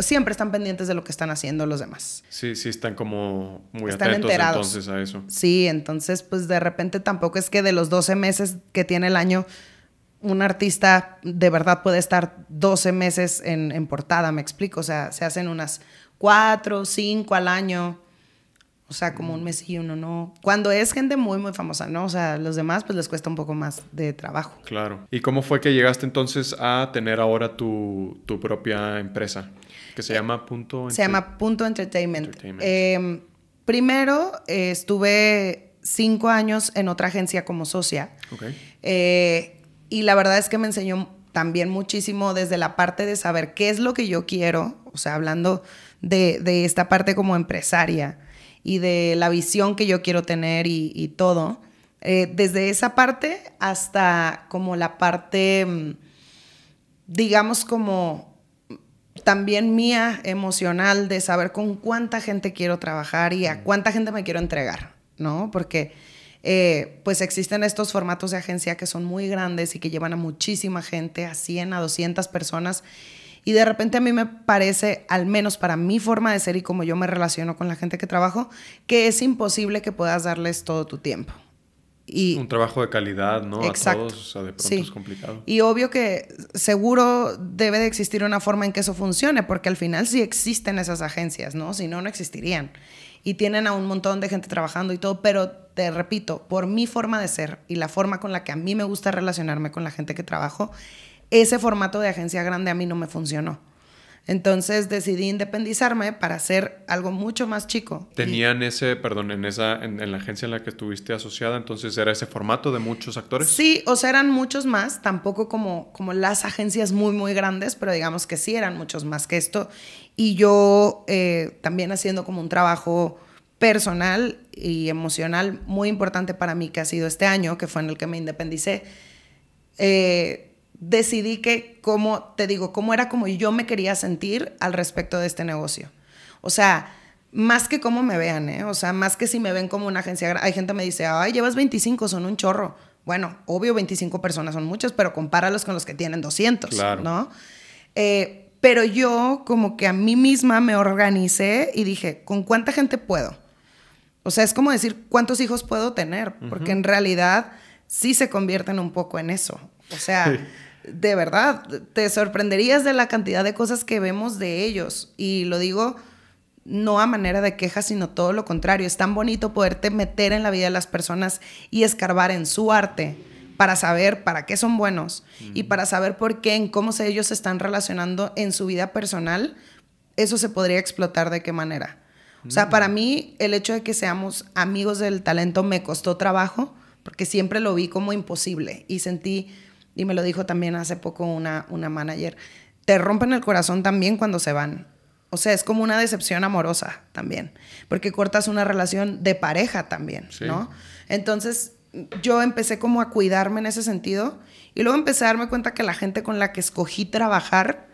S2: siempre están pendientes de lo que están haciendo los demás.
S1: Sí, sí, están como muy están atentos enterados. entonces a eso.
S2: Sí, entonces pues de repente tampoco es que de los 12 meses que tiene el año, un artista de verdad puede estar 12 meses en, portada, me explico, o sea, se hacen unas 4, 5 al año. O sea, como un mm. mes y uno no. Cuando es gente muy, muy famosa, ¿no? O sea, los demás pues les cuesta un poco más de trabajo.
S1: Claro. ¿Y cómo fue que llegaste entonces a tener ahora tu, tu propia empresa? Que se llama Punto Se llama
S2: Punto Entertainment. Em, primero eh, estuve cinco años en otra agencia como socia. Eh, y la verdad es que me enseñó también muchísimo desde la parte de saber qué es lo que yo quiero, o sea, hablando de, esta parte como empresaria y de la visión que yo quiero tener y, todo. Eh, desde esa parte hasta como la parte, mm, digamos, como también mía emocional de saber con cuánta gente quiero trabajar y a mm. cuánta gente me quiero entregar, ¿no? Porque eh, pues existen estos formatos de agencia que son muy grandes y que llevan a muchísima gente, a 100, a 200 personas. Y de repente a mí me parece, al menos para mi forma de ser y como yo me relaciono con la gente que trabajo, que es imposible que puedas darles todo tu tiempo
S1: un trabajo de calidad, ¿no? Exacto. o de pronto es complicado.
S2: Y obvio que seguro debe de existir una forma en que eso funcione, porque al final sí existen esas agencias, ¿no? Si no, no existirían. Y tienen a un montón de gente trabajando y todo, pero te repito, por mi forma de ser y la forma con la que a mí me gusta relacionarme con la gente que trabajo, ese formato de agencia grande a mí no me funcionó. Entonces decidí independizarme para hacer algo mucho más chico.
S1: Tenían ese, perdón, en esa, en, la agencia en la que estuviste asociada, entonces era ese formato de muchos actores.
S2: Sí, o sea, eran muchos más, tampoco como, como las agencias muy, muy grandes, pero digamos que sí eran muchos más que esto. Y yo eh, también haciendo como un trabajo personal y emocional muy importante para mí que ha sido este año, que fue en el que me independicé. Eh, decidí que, como te digo, cómo era como yo me quería sentir al respecto de este negocio. O sea, más que cómo me vean, ¿eh? O sea, más que si me ven como una agencia. Hay gente que me dice, ay, llevas 25, son un chorro. Bueno, obvio, 25 personas son muchas, pero compáralos con los que tienen 200, ¿no? Eh, pero yo como que a mí misma me organicé y dije, ¿con cuánta gente puedo? O sea, es como decir, ¿cuántos hijos puedo tener? Porque en realidad sí se convierten un poco en eso. O sea, de verdad, te sorprenderías de la cantidad de cosas que vemos de ellos. Y lo digo no a manera de queja, sino todo lo contrario. Es tan bonito poderte meter en la vida de las personas y escarbar en su arte para saber para qué son buenos y para saber por qué, en cómo se ellos se están relacionando en su vida personal, eso se podría explotar de qué manera. O sea, para mm. mí el hecho de que seamos amigos del talento me costó trabajo porque siempre lo vi como imposible y sentí y me lo dijo también hace poco una, manager. Te rompen el corazón también cuando se van. O sea, es como una decepción amorosa también, porque cortas una relación de pareja también, ¿no? Entonces, yo empecé como a cuidarme en ese sentido y luego empecé a darme cuenta que la gente con la que escogí trabajar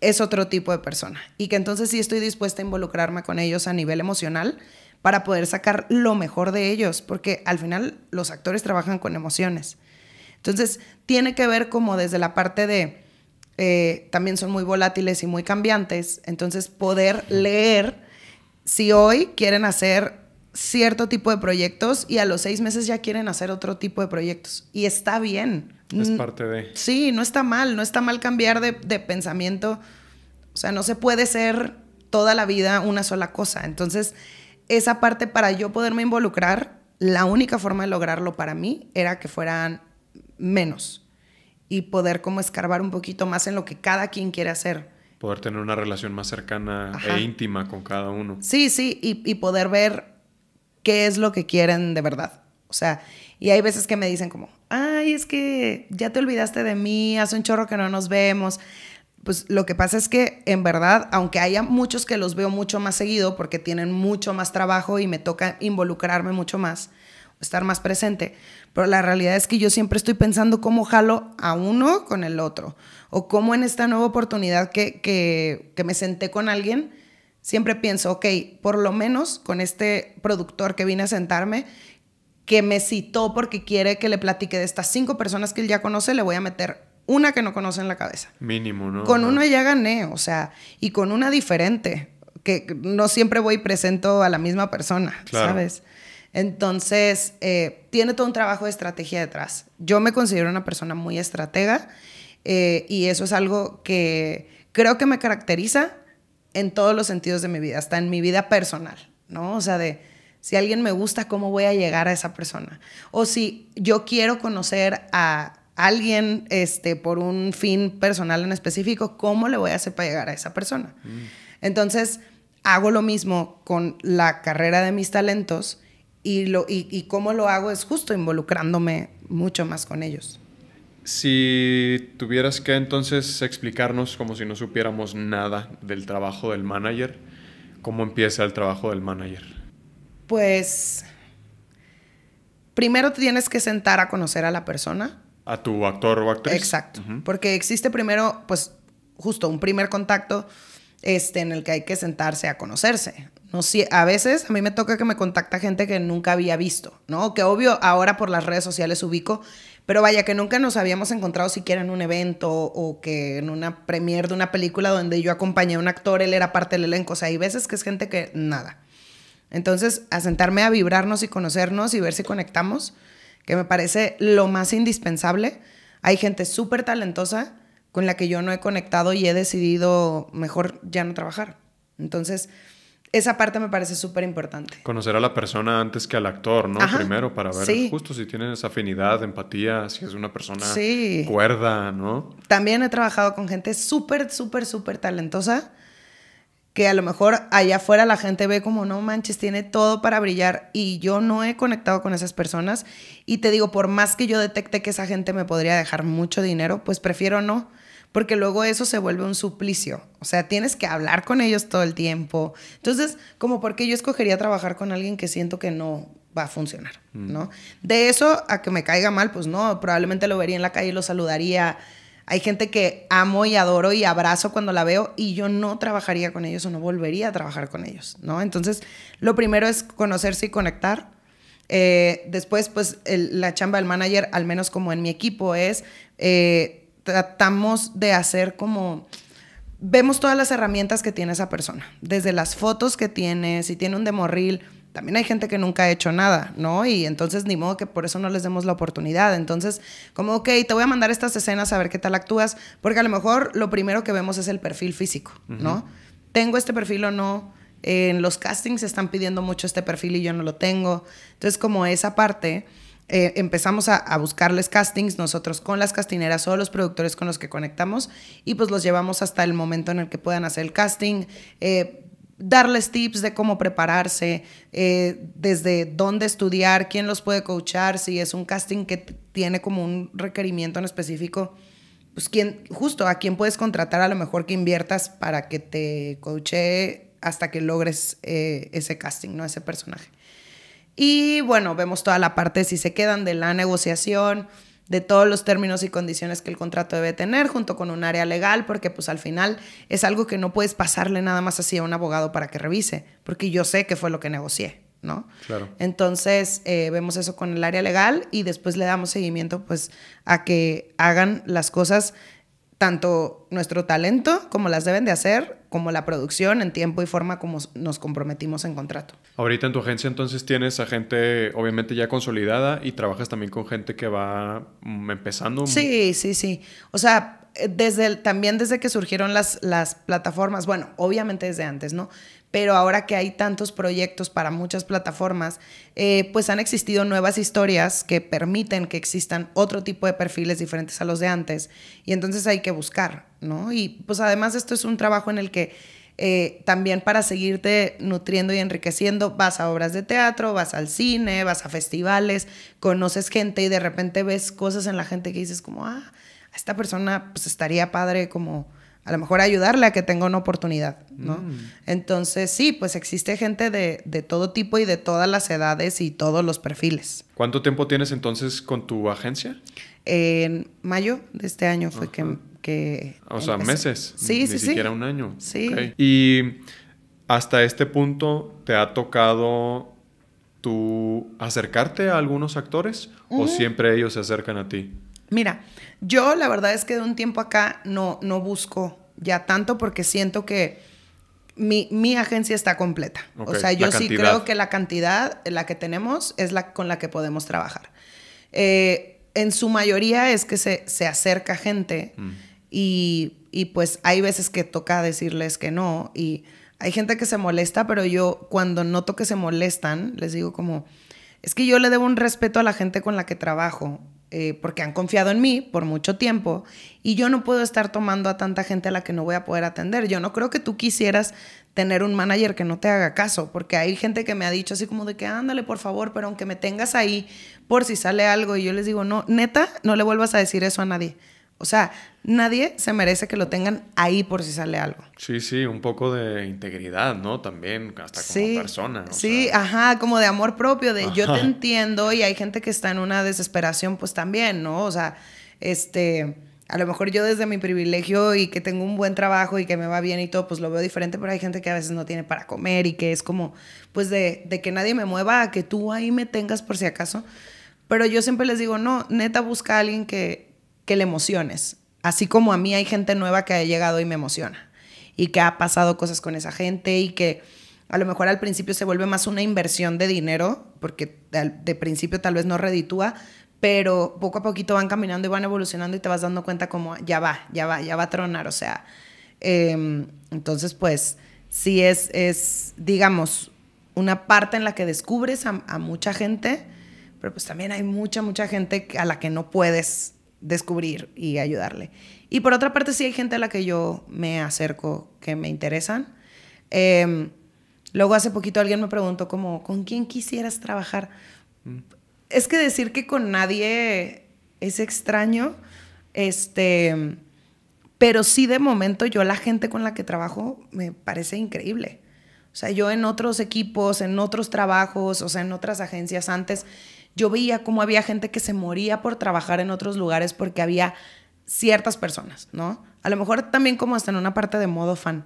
S2: es otro tipo de persona y que entonces sí estoy dispuesta a involucrarme con ellos a nivel emocional para poder sacar lo mejor de ellos, porque al final los actores trabajan con emociones entonces, tiene que ver como desde la parte de, eh, también son muy volátiles y muy cambiantes, entonces poder leer si hoy quieren hacer cierto tipo de proyectos y a los seis meses ya quieren hacer otro tipo de proyectos. Y está bien. Es parte de... Sí, no está mal, no está mal cambiar de, de pensamiento. O sea, no se puede ser toda la vida una sola cosa. Entonces, esa parte para yo poderme involucrar, la única forma de lograrlo para mí era que fueran menos y poder como escarbar un poquito más en lo que cada quien quiere hacer.
S1: Poder tener una relación más cercana e íntima con cada uno.
S2: Sí, sí, y, y poder ver qué es lo que quieren de verdad. O sea, y hay veces que me dicen como, ay, es que ya te olvidaste de mí, hace un chorro que no nos vemos. Pues lo que pasa es que en verdad, aunque haya muchos que los veo mucho más seguido porque tienen mucho más trabajo y me toca involucrarme mucho más, estar más presente, pero la realidad es que yo siempre estoy pensando cómo jalo a uno con el otro, o cómo en esta nueva oportunidad que, me senté con alguien, siempre pienso, ok, por lo menos con este productor que vine a sentarme, que me citó porque quiere que le platique de estas cinco personas que él ya conoce, le voy a meter una que no conoce en la cabeza.
S1: Mínimo, ¿no? Con una
S2: ya gané, o sea, y con una diferente, que no siempre voy y presento a la misma persona, ¿sabes? Entonces, eh, tiene todo un trabajo de estrategia detrás. Yo me considero una persona muy estratega eh, y eso es algo que creo que me caracteriza en todos los sentidos de mi vida, hasta en mi vida personal, ¿no? O sea, de si alguien me gusta, ¿cómo voy a llegar a esa persona? O si yo quiero conocer a alguien este, por un fin personal en específico, ¿cómo le voy a hacer para llegar a esa persona? Mm. Entonces, hago lo mismo con la carrera de mis talentos y, lo, y, cómo lo hago es justo involucrándome mucho más con ellos.
S1: Si tuvieras que entonces explicarnos como si no supiéramos nada del trabajo del manager, ¿cómo empieza el trabajo del manager?
S2: Pues primero tienes que sentar a conocer a la persona.
S1: A tu actor o actriz.
S2: Exacto. Porque existe primero, pues justo un primer contacto este, en el que hay que sentarse a conocerse. No, si, a veces a mí me toca que me contacta gente que nunca había visto, ¿no? Que obvio ahora por las redes sociales ubico, pero vaya que nunca nos habíamos encontrado siquiera en un evento o que en una premiere de una película donde yo acompañé a un actor, él era parte del elenco. O sea, hay veces que es gente que nada. Entonces, a sentarme a vibrarnos y conocernos y ver si conectamos, que me parece lo más indispensable. Hay gente súper talentosa con la que yo no he conectado y he decidido mejor ya no trabajar. Entonces, esa parte me parece súper importante.
S1: Conocer a la persona antes que al actor, ¿no? Primero, para ver justo si tienen esa afinidad, empatía, si es una persona cuerda, ¿no?
S2: También he trabajado con gente súper, súper, súper talentosa, que a lo mejor allá afuera la gente ve como, no manches, tiene todo para brillar y yo no he conectado con esas personas. Y te digo, por más que yo detecte que esa gente me podría dejar mucho dinero, pues prefiero no porque luego eso se vuelve un suplicio. O sea, tienes que hablar con ellos todo el tiempo. Entonces, como porque yo escogería trabajar con alguien que siento que no va a funcionar, mm. ¿no? De eso a que me caiga mal, pues no, probablemente lo vería en la calle y lo saludaría. Hay gente que amo y adoro y abrazo cuando la veo y yo no trabajaría con ellos o no volvería a trabajar con ellos, ¿no? Entonces, lo primero es conocerse y conectar. Eh, después, pues la chamba del manager, al menos como en mi equipo, es eh, tratamos de hacer como vemos todas las herramientas que tiene esa persona, desde las fotos que tiene, si tiene un demorril, también hay gente que nunca ha hecho nada, ¿no? Y entonces ni modo que por eso no les demos la oportunidad. Entonces, como, ok, te voy a mandar estas escenas a ver qué tal actúas, porque a lo mejor lo primero que vemos es el perfil físico, ¿no? ¿Tengo este perfil o no? En los castings están pidiendo mucho este perfil y yo no lo tengo. Entonces, como esa parte eh, empezamos a, buscarles castings, nosotros con las castineras o los productores con los que conectamos, y pues los llevamos hasta el momento en el que puedan hacer el casting, eh, darles tips de cómo prepararse, eh, desde dónde estudiar, quién los puede coachar, si es un casting que tiene como un requerimiento en específico, pues quién, justo a quién puedes contratar a lo mejor que inviertas para que te coache hasta que logres ese casting, ¿no? Ese personaje. Y bueno, vemos toda la parte si se quedan de la negociación, de todos los términos y condiciones que el contrato debe tener junto con un área legal, porque pues al final es algo que no puedes pasarle nada más así a un abogado para que revise, porque yo sé que fue lo que negocié, ¿no? Claro. Entonces eh, vemos eso con el área legal y después le damos seguimiento pues a que hagan las cosas tanto nuestro talento como las deben de hacer, como la producción en tiempo y forma como nos comprometimos en contrato.
S1: Ahorita en tu agencia entonces tienes a gente obviamente ya consolidada y trabajas también con gente que va mm, empezando. Sí,
S2: sí, sí. O sea, eh, desde también desde que surgieron las, las plataformas, bueno, obviamente desde antes, ¿no? pero ahora que hay tantos proyectos para muchas plataformas, eh, pues han existido nuevas historias que permiten que existan otro tipo de perfiles diferentes a los de antes. Y entonces hay que buscar, ¿no? Y pues además esto es un trabajo en el que eh, también para seguirte nutriendo y enriqueciendo, vas a obras de teatro, vas al cine, vas a festivales, conoces gente y de repente ves cosas en la gente que dices como, ah, esta persona pues estaría padre como a lo mejor ayudarle a que tenga una oportunidad, ¿no? Mm. Entonces, sí, pues existe gente de, todo tipo y de todas las edades y todos los perfiles.
S1: ¿Cuánto tiempo tienes entonces con tu agencia?
S2: En mayo de este año fue que, que, O sea, meses. Sí, Ni sí, siquiera un año. Sí.
S1: Y hasta este punto te ha tocado tú acercarte a algunos actores o mm. siempre ellos se acercan a ti?
S2: Mira, yo la verdad es que de un tiempo acá no, no busco ya tanto porque siento que mi, agencia está completa. O sea, yo sí creo que la cantidad, la que tenemos, es la con la que podemos trabajar. Eh, en su mayoría es que se, acerca gente mm. y, y pues hay veces que toca decirles que no y hay gente que se molesta, pero yo cuando noto que se molestan, les digo como, es que yo le debo un respeto a la gente con la que trabajo eh, porque han confiado en mí por mucho tiempo y yo no puedo estar tomando a tanta gente a la que no voy a poder atender. Yo no creo que tú quisieras tener un manager que no te haga caso, porque hay gente que me ha dicho así como de que ándale, por favor, pero aunque me tengas ahí por si sale algo y yo les digo, no, neta, no le vuelvas a decir eso a nadie. O sea, nadie se merece que lo tengan ahí por si sale algo.
S1: Sí, sí, un poco de integridad, ¿no? También, hasta como persona. ¿no?
S2: sí, ajá, como de amor propio, de yo te entiendo y hay gente que está en una desesperación, pues también, ¿no? O sea, este, a lo mejor yo desde mi privilegio y que tengo un buen trabajo y que me va bien y todo, pues lo veo diferente, pero hay gente que a veces no tiene para comer y que es como, pues de, de que nadie me mueva, a que tú ahí me tengas por si acaso. Pero yo siempre les digo, no, neta, busca a alguien que, que le emociones. Así como a mí hay gente nueva que ha llegado y me emociona y que ha pasado cosas con esa gente y que a lo mejor al principio se vuelve más una inversión de dinero, porque de principio tal vez no reditúa, pero poco a poquito van caminando y van evolucionando y te vas dando cuenta como ya va, ya va, ya va a tronar, o sea. Em, entonces, pues sí es, es, digamos, una parte en la que descubres a mucha gente, pero pues también hay mucha, mucha gente a la que no puedes descubrir y ayudarle. Y por otra parte, sí hay gente a la que yo me acerco que me interesan. Em, luego hace poquito alguien me preguntó como, ¿con quién quisieras trabajar? Mm. Es que decir que con nadie es extraño, este, pero sí de momento yo la gente con la que trabajo me parece increíble. O sea, yo en otros equipos, en otros trabajos, o sea, en otras agencias antes, yo veía cómo había gente que se moría por trabajar en otros lugares porque había ciertas personas, ¿no? A lo mejor también como hasta en una parte de modo fan.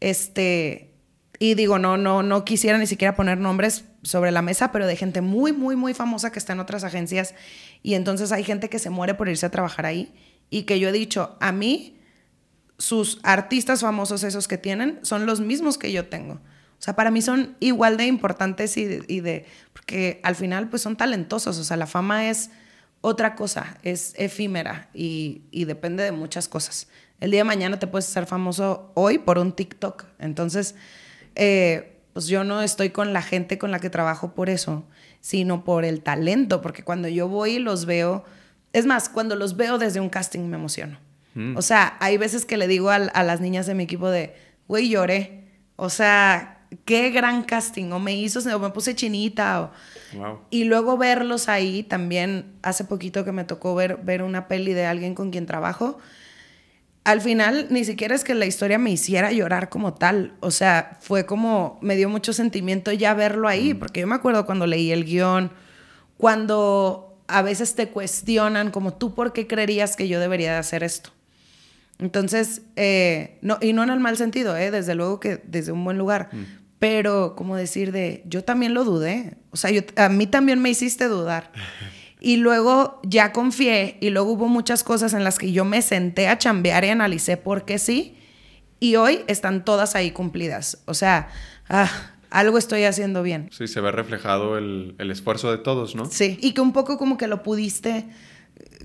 S2: Este, y digo, no, no, no quisiera ni siquiera poner nombres sobre la mesa, pero de gente muy, muy, muy famosa que está en otras agencias. Y entonces hay gente que se muere por irse a trabajar ahí. Y que yo he dicho, a mí, sus artistas famosos esos que tienen son los mismos que yo tengo. O sea, para mí son igual de importantes y de, porque al final pues son talentosos, o sea, la fama es otra cosa, es efímera y, depende de muchas cosas. El día de mañana te puedes ser famoso hoy por un TikTok, entonces eh, pues yo no estoy con la gente con la que trabajo por eso, sino por el talento, porque cuando yo voy y los veo, es más, cuando los veo desde un casting me emociono. Mm. O sea, hay veces que le digo a las niñas de mi equipo de, güey, lloré. O sea, qué gran casting, o me hizo, o me puse chinita. Y luego verlos ahí también, hace poquito que me tocó ver, una peli de alguien con quien trabajo. Al final, ni siquiera es que la historia me hiciera llorar como tal. O sea, fue como, me dio mucho sentimiento ya verlo ahí, mm. porque yo me acuerdo cuando leí el guión, cuando a veces te cuestionan como tú por qué creerías que yo debería de hacer esto. Entonces, eh, no, y no en el mal sentido, eh, desde luego que desde un buen lugar, mm. pero como decir de, yo también lo dudé, o sea, a mí también me hiciste dudar. [laughs] y luego ya confié y luego hubo muchas cosas en las que yo me senté a chambear y analicé por qué sí, y hoy están todas ahí cumplidas. O sea, ah, algo estoy haciendo bien.
S1: Sí, se ve reflejado el, el esfuerzo de todos, ¿no?
S2: Sí, y que un poco como que lo pudiste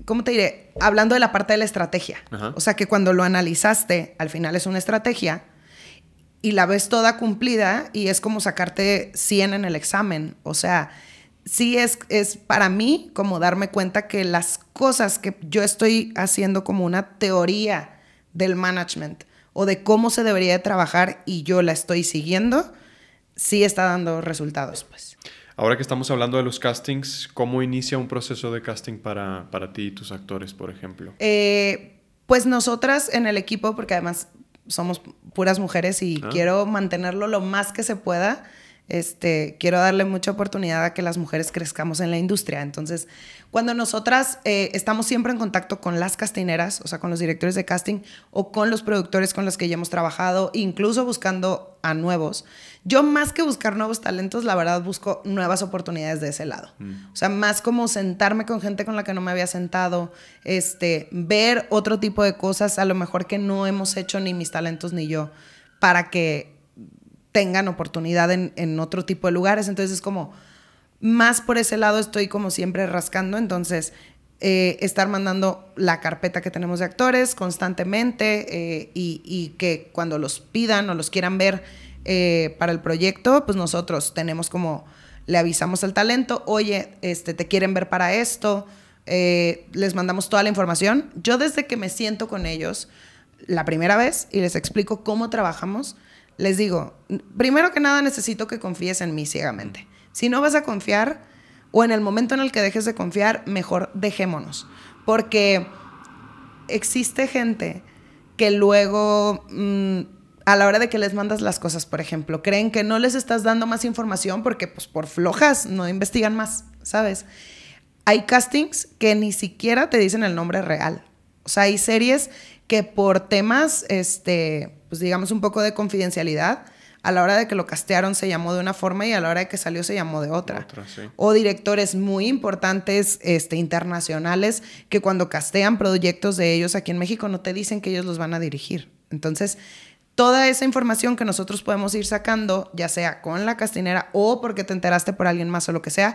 S2: ¿cómo te diré? Hablando de la parte de la estrategia. O sea, que cuando lo analizaste, al final es una estrategia y la ves toda cumplida y es como sacarte 100 en el examen. O sea, sí es, es para mí como darme cuenta que las cosas que yo estoy haciendo como una teoría del management o de cómo se debería de trabajar y yo la estoy siguiendo, sí está dando resultados, pues.
S1: Ahora que estamos hablando de los castings, ¿cómo inicia un proceso de casting para, para ti y tus actores, por ejemplo?
S2: Eh, pues nosotras en el equipo, porque además somos puras mujeres y ah. quiero mantenerlo lo más que se pueda. Este, quiero darle mucha oportunidad a que las mujeres crezcamos en la industria. Entonces, cuando nosotras eh, estamos siempre en contacto con las castineras, o sea, con los directores de casting o con los productores con los que ya hemos trabajado, incluso buscando a nuevos, yo más que buscar nuevos talentos, la verdad busco nuevas oportunidades de ese lado. Mm. O sea, más como sentarme con gente con la que no me había sentado, este, ver otro tipo de cosas a lo mejor que no hemos hecho ni mis talentos ni yo, para que tengan oportunidad en, otro tipo de lugares. Entonces es como, más por ese lado estoy como siempre rascando, entonces eh, estar mandando la carpeta que tenemos de actores constantemente eh, y, que cuando los pidan o los quieran ver eh, para el proyecto, pues nosotros tenemos como, le avisamos al talento, oye, este, te quieren ver para esto, les mandamos toda la información. Yo desde que me siento con ellos la primera vez y les explico cómo trabajamos, les digo, primero que nada necesito que confíes en mí ciegamente. Si no vas a confiar o en el momento en el que dejes de confiar, mejor dejémonos. Porque existe gente que luego, mm, a la hora de que les mandas las cosas, por ejemplo, creen que no les estás dando más información porque pues por flojas no investigan más, ¿sabes? Hay castings que ni siquiera te dicen el nombre real. O sea, hay series que por temas, este, pues, digamos, un poco de confidencialidad. A la hora de que lo castearon se llamó de una forma y a la hora de que salió se llamó de otra. O directores muy importantes este, internacionales que cuando castean proyectos de ellos aquí en México no te dicen que ellos los van a dirigir. Entonces, toda esa información que nosotros podemos ir sacando, ya sea con la castinera o porque te enteraste por alguien más o lo que sea,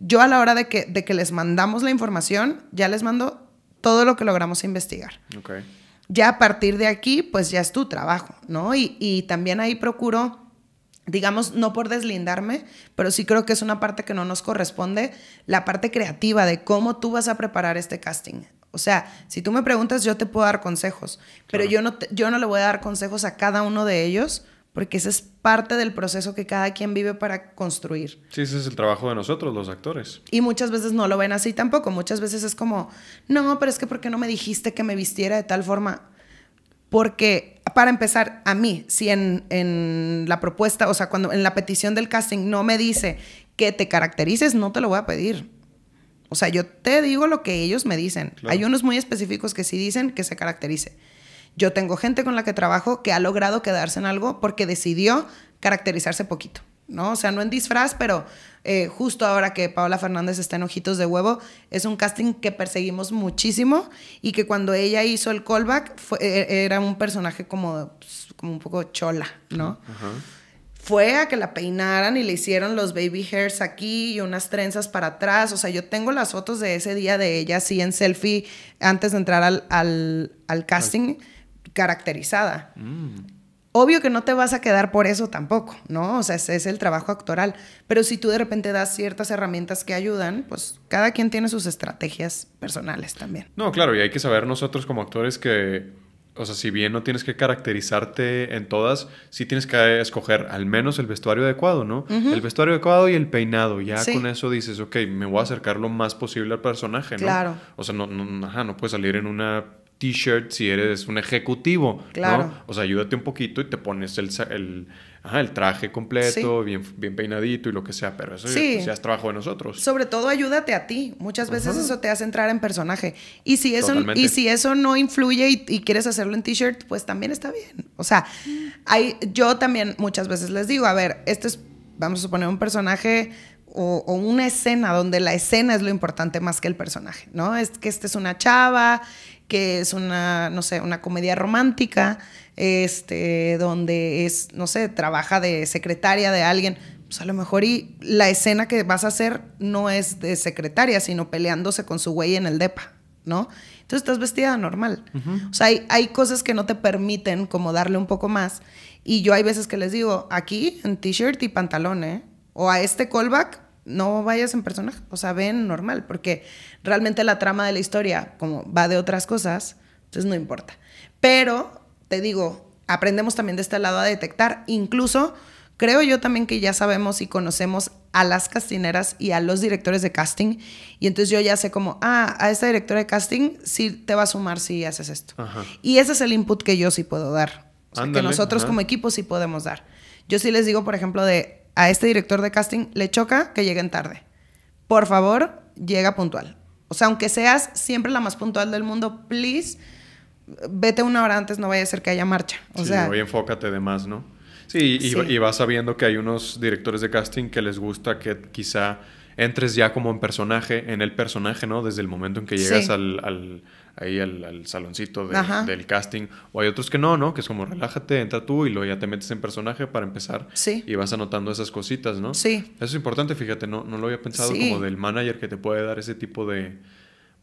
S2: yo a la hora de que, de que les mandamos la información, ya les mando todo lo que logramos investigar. Okay. Ya a partir de aquí, pues ya es tu trabajo, ¿no? Y, también ahí procuro digamos, no por deslindarme, pero sí creo que es una parte que no nos corresponde, la parte creativa de cómo tú vas a preparar este casting. O sea, si tú me preguntas, yo te puedo dar consejos, pero yo, no yo no le voy a dar consejos a cada uno de ellos porque ese es parte del proceso que cada quien vive para construir.
S1: Sí, ese es el trabajo de nosotros, los actores.
S2: Y muchas veces no lo ven así tampoco, muchas veces es como, no, pero es que ¿por qué no me dijiste que me vistiera de tal forma? Porque, para empezar, a mí, si en, en la propuesta, o sea, cuando en la petición del casting no me dice que te caracterices, no te lo voy a pedir. O sea, yo te digo lo que ellos me dicen. Hay unos muy específicos que sí dicen que se caracterice. Yo tengo gente con la que trabajo que ha logrado quedarse en algo porque decidió caracterizarse poquito, ¿no? O sea, no en disfraz, pero eh, justo ahora que Paola Fernández está en Ojitos de Huevo, es un casting que perseguimos muchísimo y que cuando ella hizo el callback e, e, era un personaje como, pues, como un poco chola, ¿no? Fue a que la peinaran y le hicieron los baby hairs aquí y unas trenzas para atrás. O sea, yo tengo las fotos de ese día de ella así en selfie antes de entrar al, al, al casting caracterizada. Mm. Obvio que no te vas a quedar por eso tampoco, ¿no? O sea, ese es, el trabajo actoral. Pero si tú de repente das ciertas herramientas que ayudan, pues cada quien tiene sus estrategias personales también.
S1: No, claro, y hay que saber nosotros como actores que, o sea, si bien no tienes que caracterizarte en todas, sí tienes que escoger al menos el vestuario adecuado, ¿no? El vestuario adecuado y el peinado. Ya con eso dices, ok, me voy a acercar lo más posible al personaje, ¿no? Claro. O sea, no, no, ajá, no puedes salir en una t-shirt si eres un ejecutivo. Claro. O sea, ayúdate un poquito y te pones el, el, traje completo, bien, bien peinadito y lo que sea, pero eso sí. Pues, ya es trabajo de nosotros.
S2: Sobre todo ayúdate a ti. Muchas veces eso te hace entrar en personaje. Y si eso, y si eso no influye y, quieres hacerlo en t-shirt, pues también está bien. O sea, hay, yo también muchas veces les digo, a ver, este es, vamos a suponer, un personaje o, una escena donde la escena es lo importante más que el personaje, ¿no? Es que esta es una chava que es una, no sé, una comedia romántica, este, donde es, no sé, trabaja de secretaria de alguien. Pues a lo mejor y la escena que vas a hacer no es de secretaria, sino peleándose con su güey en el DEPA, ¿no? Entonces estás vestida normal. O sea, hay, hay cosas que no te permiten como darle un poco más. Y yo hay veces que les digo, aquí en t-shirt y pantalón, ¿eh? O a este callback, no vayas en personaje, o sea, ven normal, porque realmente la trama de la historia, como va de otras cosas, entonces pues, no importa. Pero, te digo, aprendemos también de este lado a detectar, incluso creo yo también que ya sabemos y conocemos a las castineras y a los directores de casting. Y entonces yo ya sé como, ah, a esta directora de casting sí te va a sumar si haces esto. Y ese es el input que yo sí puedo dar. que nosotros como equipo sí podemos dar. Yo sí les digo, por ejemplo, de a este director de casting le choca que lleguen tarde. Por favor, llega puntual. O sea, aunque seas siempre la más puntual del mundo, please, vete una hora antes, no vaya a ser que haya marcha. O sea,
S1: enfócate de más, ¿no? Sí y, vas sabiendo que hay unos directores de casting que les gusta que quizá entres ya como en personaje, en el personaje, ¿no? Desde el momento en que llegas al, ahí al, saloncito del casting. O hay otros que no, ¿no? Que es como relájate, entra tú y ya te metes en personaje para empezar. Sí. Y vas anotando esas cositas, ¿no? Sí. Eso es importante, fíjate, no, no lo había pensado como del manager que te puede dar ese tipo de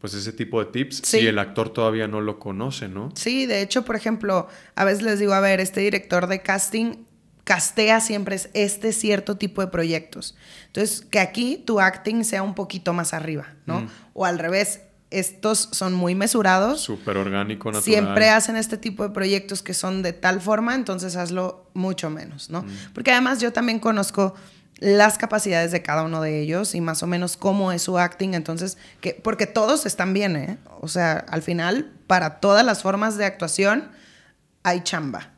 S1: pues ese tipo de tips sí. y el actor todavía no lo conoce, ¿no?
S2: Sí, de hecho, por ejemplo, a veces les digo, a ver, este director de casting castea siempre este cierto tipo de proyectos. Entonces, que aquí tu acting sea un poquito más arriba, ¿no? Mm. O al revés, estos son muy mesurados. Súper
S1: orgánico, natural. Siempre hacen
S2: este tipo de proyectos que son de tal forma, entonces hazlo mucho menos, ¿no? Mm. Porque además yo también conozco las capacidades de cada uno de ellos y más o menos cómo es su acting, entonces, que, porque todos están bien, ¿eh? O sea, al final, para todas las formas de actuación hay chamba,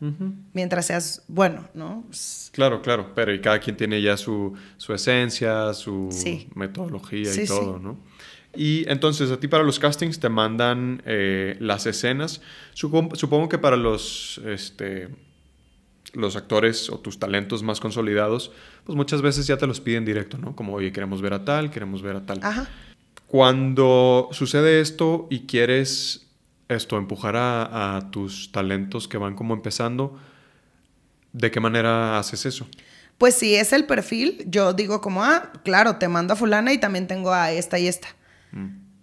S2: mientras seas bueno, ¿no?
S1: Claro, claro, pero y cada quien tiene ya su, esencia, su metodología y todo, ¿no? Y entonces a ti para los castings te mandan eh, las escenas. Supongo, que para los, este, los actores o tus talentos más consolidados, pues muchas veces ya te los piden directo, ¿no? Como, oye, queremos ver a tal, queremos ver a tal. Ajá. Cuando sucede esto y quieres esto, empujar a, a tus talentos que van como empezando, ¿de qué manera haces eso?
S2: Pues si es el perfil, yo digo como, ah, claro, te mando a fulana y también tengo a esta y esta.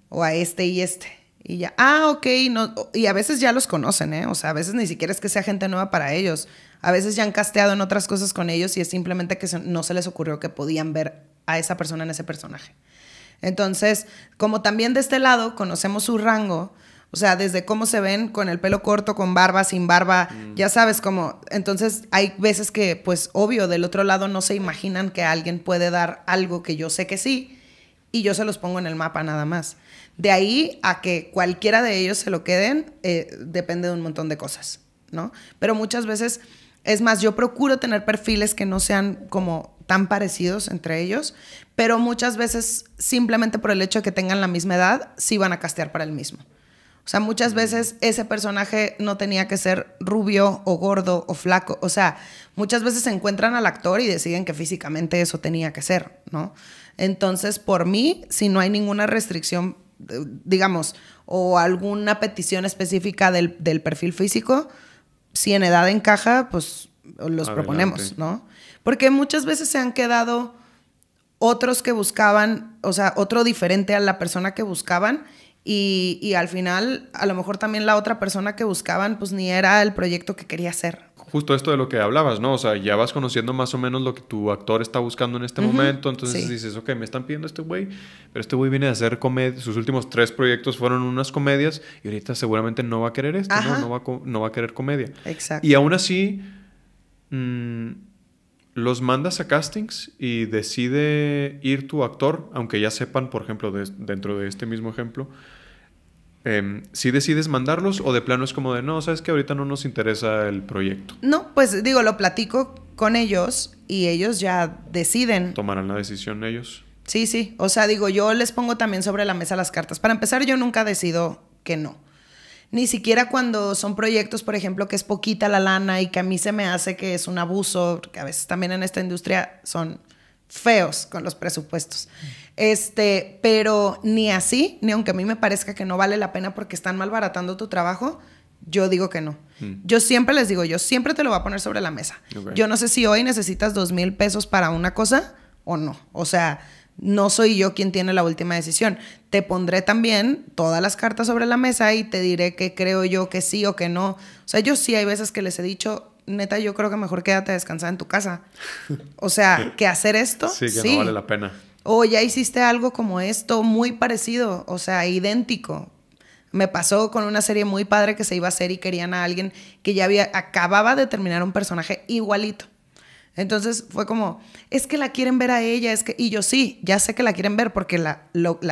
S2: O a este y este. Y ya, ah, ok, no, y a veces ya los conocen, ¿eh? O sea, a veces ni siquiera es que sea gente nueva para ellos. A veces ya han casteado en otras cosas con ellos y es simplemente que no se les ocurrió que podían ver a esa persona en ese personaje. Entonces, como también de este lado conocemos su rango, o sea, desde cómo se ven con el pelo corto, con barba, sin barba, mm. ya sabes cómo. Entonces, hay veces que, pues, obvio, del otro lado no se imaginan que alguien puede dar algo que yo sé que sí, y yo se los pongo en el mapa nada más. De ahí a que cualquiera de ellos se lo queden, eh, depende de un montón de cosas, ¿no? Pero muchas veces, es más, yo procuro tener perfiles que no sean como tan parecidos entre ellos, pero muchas veces simplemente por el hecho de que tengan la misma edad, sí van a castear para el mismo. O sea, muchas mm. veces ese personaje no tenía que ser rubio o gordo o flaco. O sea, muchas veces se encuentran al actor y deciden que físicamente eso tenía que ser, ¿no? Entonces, por mí, si no hay ninguna restricción, eh, digamos, o alguna petición específica del, perfil físico, si en edad encaja, pues los proponemos, ¿no? Porque muchas veces se han quedado otros que buscaban, o sea, otro diferente a la persona que buscaban y, al final, a lo mejor también la otra persona que buscaban, pues ni era el proyecto que quería hacer.
S1: Justo esto de lo que hablabas, ¿no? O sea, ya vas conociendo más o menos lo que tu actor está buscando en este momento, entonces dices, ok, me están pidiendo este güey, pero este güey viene a hacer comedia, sus últimos tres proyectos fueron unas comedias y ahorita seguramente no va a querer esto, ¿no? No va, a querer comedia. Exacto. Y aún así... Mm, los mandas a castings y decide ir tu actor, aunque ya sepan, por ejemplo, dentro de este mismo ejemplo, em, si decides mandarlos o de plano es como de, no, sabes que ahorita no nos interesa el proyecto.
S2: No, pues digo, lo platico con ellos y ellos ya deciden.
S1: Tomarán la decisión ellos.
S2: Sí, sí, o sea, digo, yo les pongo también sobre la mesa las cartas. Para empezar, yo nunca decido que no ni siquiera cuando son proyectos, por ejemplo, que es poquita la lana y que a mí se me hace que es un abuso, Porque a veces también en esta industria son feos con los presupuestos. Este, pero ni así, ni aunque a mí me parezca que no vale la pena porque están malbaratando tu trabajo, yo digo que no. Mm. Yo siempre les digo, yo siempre te lo voy a poner sobre la mesa. Yo no sé si hoy necesitas dos mil pesos para una cosa o no. O sea, no soy yo quien tiene la última decisión. Te pondré también todas las cartas sobre la mesa y te diré que creo yo que sí o que no. O sea, yo sí hay veces que les he dicho, neta, yo creo que mejor quédate descansada en tu casa. O sea, [laughs] que hacer esto. Sí, que no vale la pena. O ya hiciste algo como esto, muy parecido, o sea, idéntico. Me pasó con una serie muy padre que se iba a hacer y querían a alguien que ya había, acababa de terminar un personaje igualito. Entonces fue como, es que la quieren ver a ella, es que, y yo sí, ya sé que la quieren ver porque la,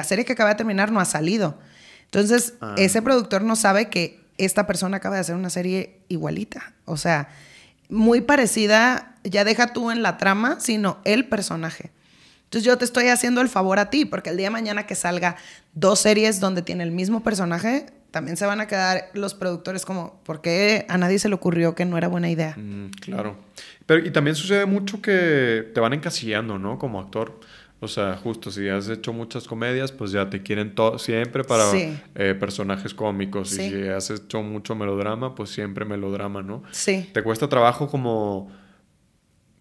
S2: serie que acaba de terminar no ha salido. Entonces, ah. ese productor no sabe que esta persona acaba de hacer una serie igualita, o sea, muy parecida, ya deja tú en la trama, sino el personaje. Entonces yo te estoy haciendo el favor a ti, porque el día de mañana que salga dos series donde tiene el mismo personaje, también se van a quedar los productores como, ¿por qué a nadie se le ocurrió que no era buena idea? Mm, claro.
S1: Pero, y también sucede mucho que te van encasillando, ¿no? Como actor. O sea, justo si has hecho muchas comedias, pues ya te quieren siempre para eh, personajes cómicos. Y si has hecho mucho melodrama, pues siempre melodrama, ¿no? Sí. Te cuesta trabajo como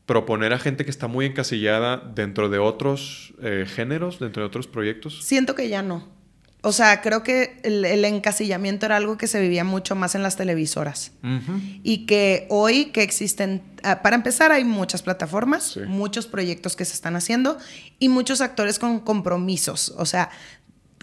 S1: proponer a gente que está muy encasillada dentro de otros eh, géneros, dentro de otros proyectos.
S2: Siento que ya no o sea, creo que el, encasillamiento era algo que se vivía mucho más en las televisoras. Y que hoy que existen, ah, para empezar, hay muchas plataformas, muchos proyectos que se están haciendo y muchos actores con compromisos. O sea,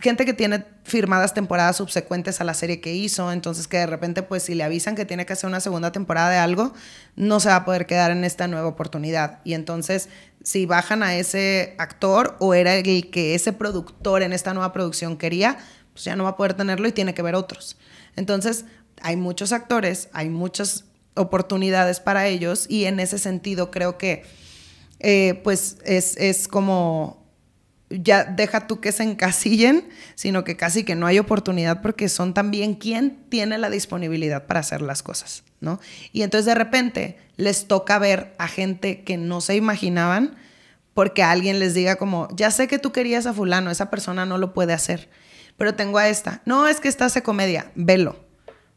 S2: gente que tiene firmadas temporadas subsecuentes a la serie que hizo, entonces que de repente pues si le avisan que tiene que hacer una segunda temporada de algo, no se va a poder quedar en esta nueva oportunidad. Y entonces si bajan a ese actor o era el que ese productor en esta nueva producción quería, pues ya no va a poder tenerlo y tiene que ver otros. Entonces hay muchos actores, hay muchas oportunidades para ellos y en ese sentido creo que eh, pues es, es como ya deja tú que se encasillen, sino que casi que no hay oportunidad porque son también quien tiene la disponibilidad para hacer las cosas, ¿no? Y entonces de repente les toca ver a gente que no se imaginaban porque alguien les diga como, ya sé que tú querías a fulano, esa persona no lo puede hacer, pero tengo a esta. No, es que esta hace comedia, velo,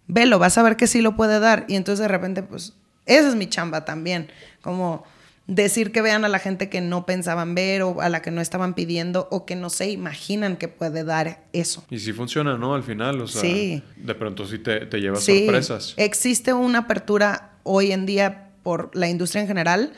S2: velo, vas a ver que sí lo puede dar. Y entonces de repente, pues, esa es mi chamba también, como decir que vean a la gente que no pensaban ver o a la que no estaban pidiendo o que no se imaginan que puede dar
S1: eso. Y si funciona, ¿no? Al final, o sea, de pronto sí te, te lleva sí. sorpresas.
S2: Existe una apertura hoy en día por la industria en general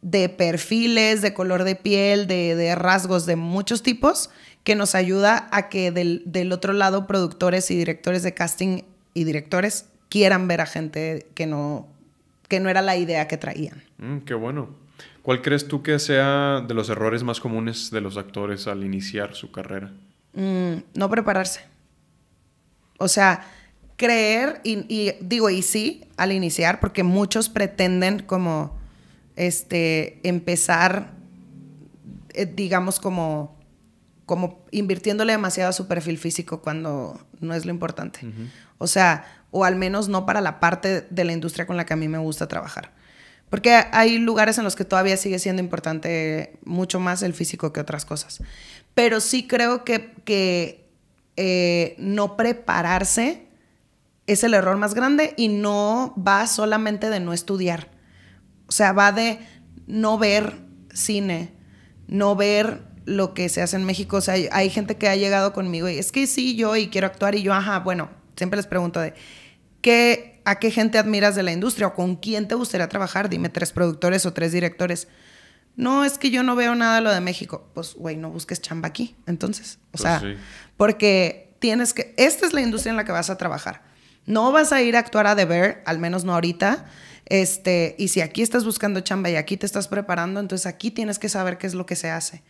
S2: de perfiles, de color de piel, de, rasgos de muchos tipos, que nos ayuda a que del, del otro lado productores y directores de casting y directores quieran ver a gente que no que no era la idea que traían.
S1: Mm, qué bueno. ¿Cuál crees tú que sea de los errores más comunes de los actores al iniciar su carrera?
S2: Mm, no prepararse. O sea, creer, y, digo, y sí, al iniciar, porque muchos pretenden como este, empezar, eh, digamos, como, como invirtiéndole demasiado a su perfil físico cuando no es lo importante. O sea, o al menos no para la parte de la industria con la que a mí me gusta trabajar. Porque hay lugares en los que todavía sigue siendo importante mucho más el físico que otras cosas. Pero sí creo que, eh, no prepararse es el error más grande y no va solamente de no estudiar. O sea, va de no ver cine, no ver lo que se hace en México. O sea, hay, hay gente que ha llegado conmigo y es que sí, yo y quiero actuar y yo, ajá, bueno, siempre les pregunto de, ¿qué, ¿a qué gente admiras de la industria o con quién te gustaría trabajar? Dime tres productores o tres directores. No, es que yo no veo nada de lo de México. Pues, güey, no busques chamba aquí, entonces. O pues sea, porque tienes que... Esta es la industria en la que vas a trabajar. No vas a ir a actuar a deber, al menos no ahorita. Este, y si aquí estás buscando chamba y aquí te estás preparando, entonces aquí tienes que saber qué es lo que se hace.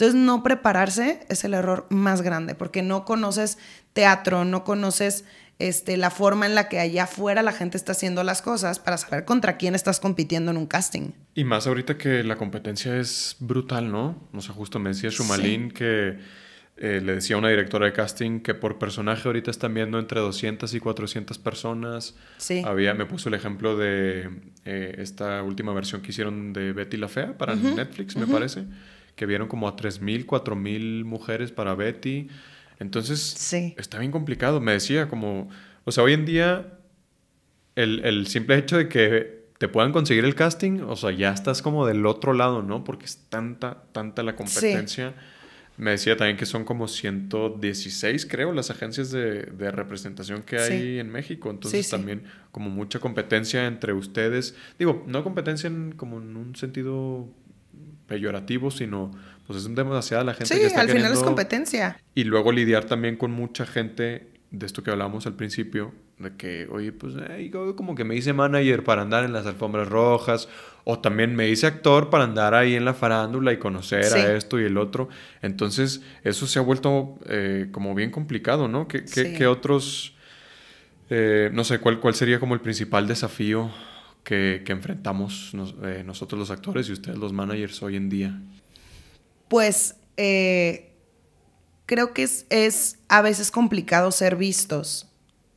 S2: Entonces, no prepararse es el error más grande, porque no conoces teatro, no conoces este, la forma en la que allá afuera la gente está haciendo las cosas para saber contra quién estás compitiendo en un casting.
S1: Y más ahorita que la competencia es brutal, ¿no? No sea, justo me decía Shumalin que eh, le decía a una directora de casting que por personaje ahorita están viendo entre 200 y 400 personas. Sí. Había, me puso el ejemplo de eh, esta última versión que hicieron de Betty la Fea para Netflix, me parece que vieron como a 3.000, 4.000 mujeres para Betty. Entonces, está bien complicado. Me decía como, o sea, hoy en día, el, simple hecho de que te puedan conseguir el casting, o sea, ya estás como del otro lado, ¿no? Porque es tanta, tanta la competencia. Me decía también que son como 116, creo, las agencias de, representación que hay en México. Entonces también como mucha competencia entre ustedes. Digo, no competencia como en un sentido peyorativo, sino pues es un demasiada la gente sí, que está al final es competencia. Y luego lidiar también con mucha gente de esto que hablábamos al principio, de que, oye, pues eh, como que me hice manager para andar en las alfombras rojas, o también me hice actor para andar ahí en la farándula y conocer a esto y el otro. Entonces, eso se ha vuelto eh, como bien complicado, ¿no? ¿Qué, otros, eh, no sé, cuál, cuál sería como el principal desafío que, enfrentamos eh, nosotros los actores y ustedes los managers hoy en día?
S2: Pues eh, creo que es, a veces complicado ser vistos.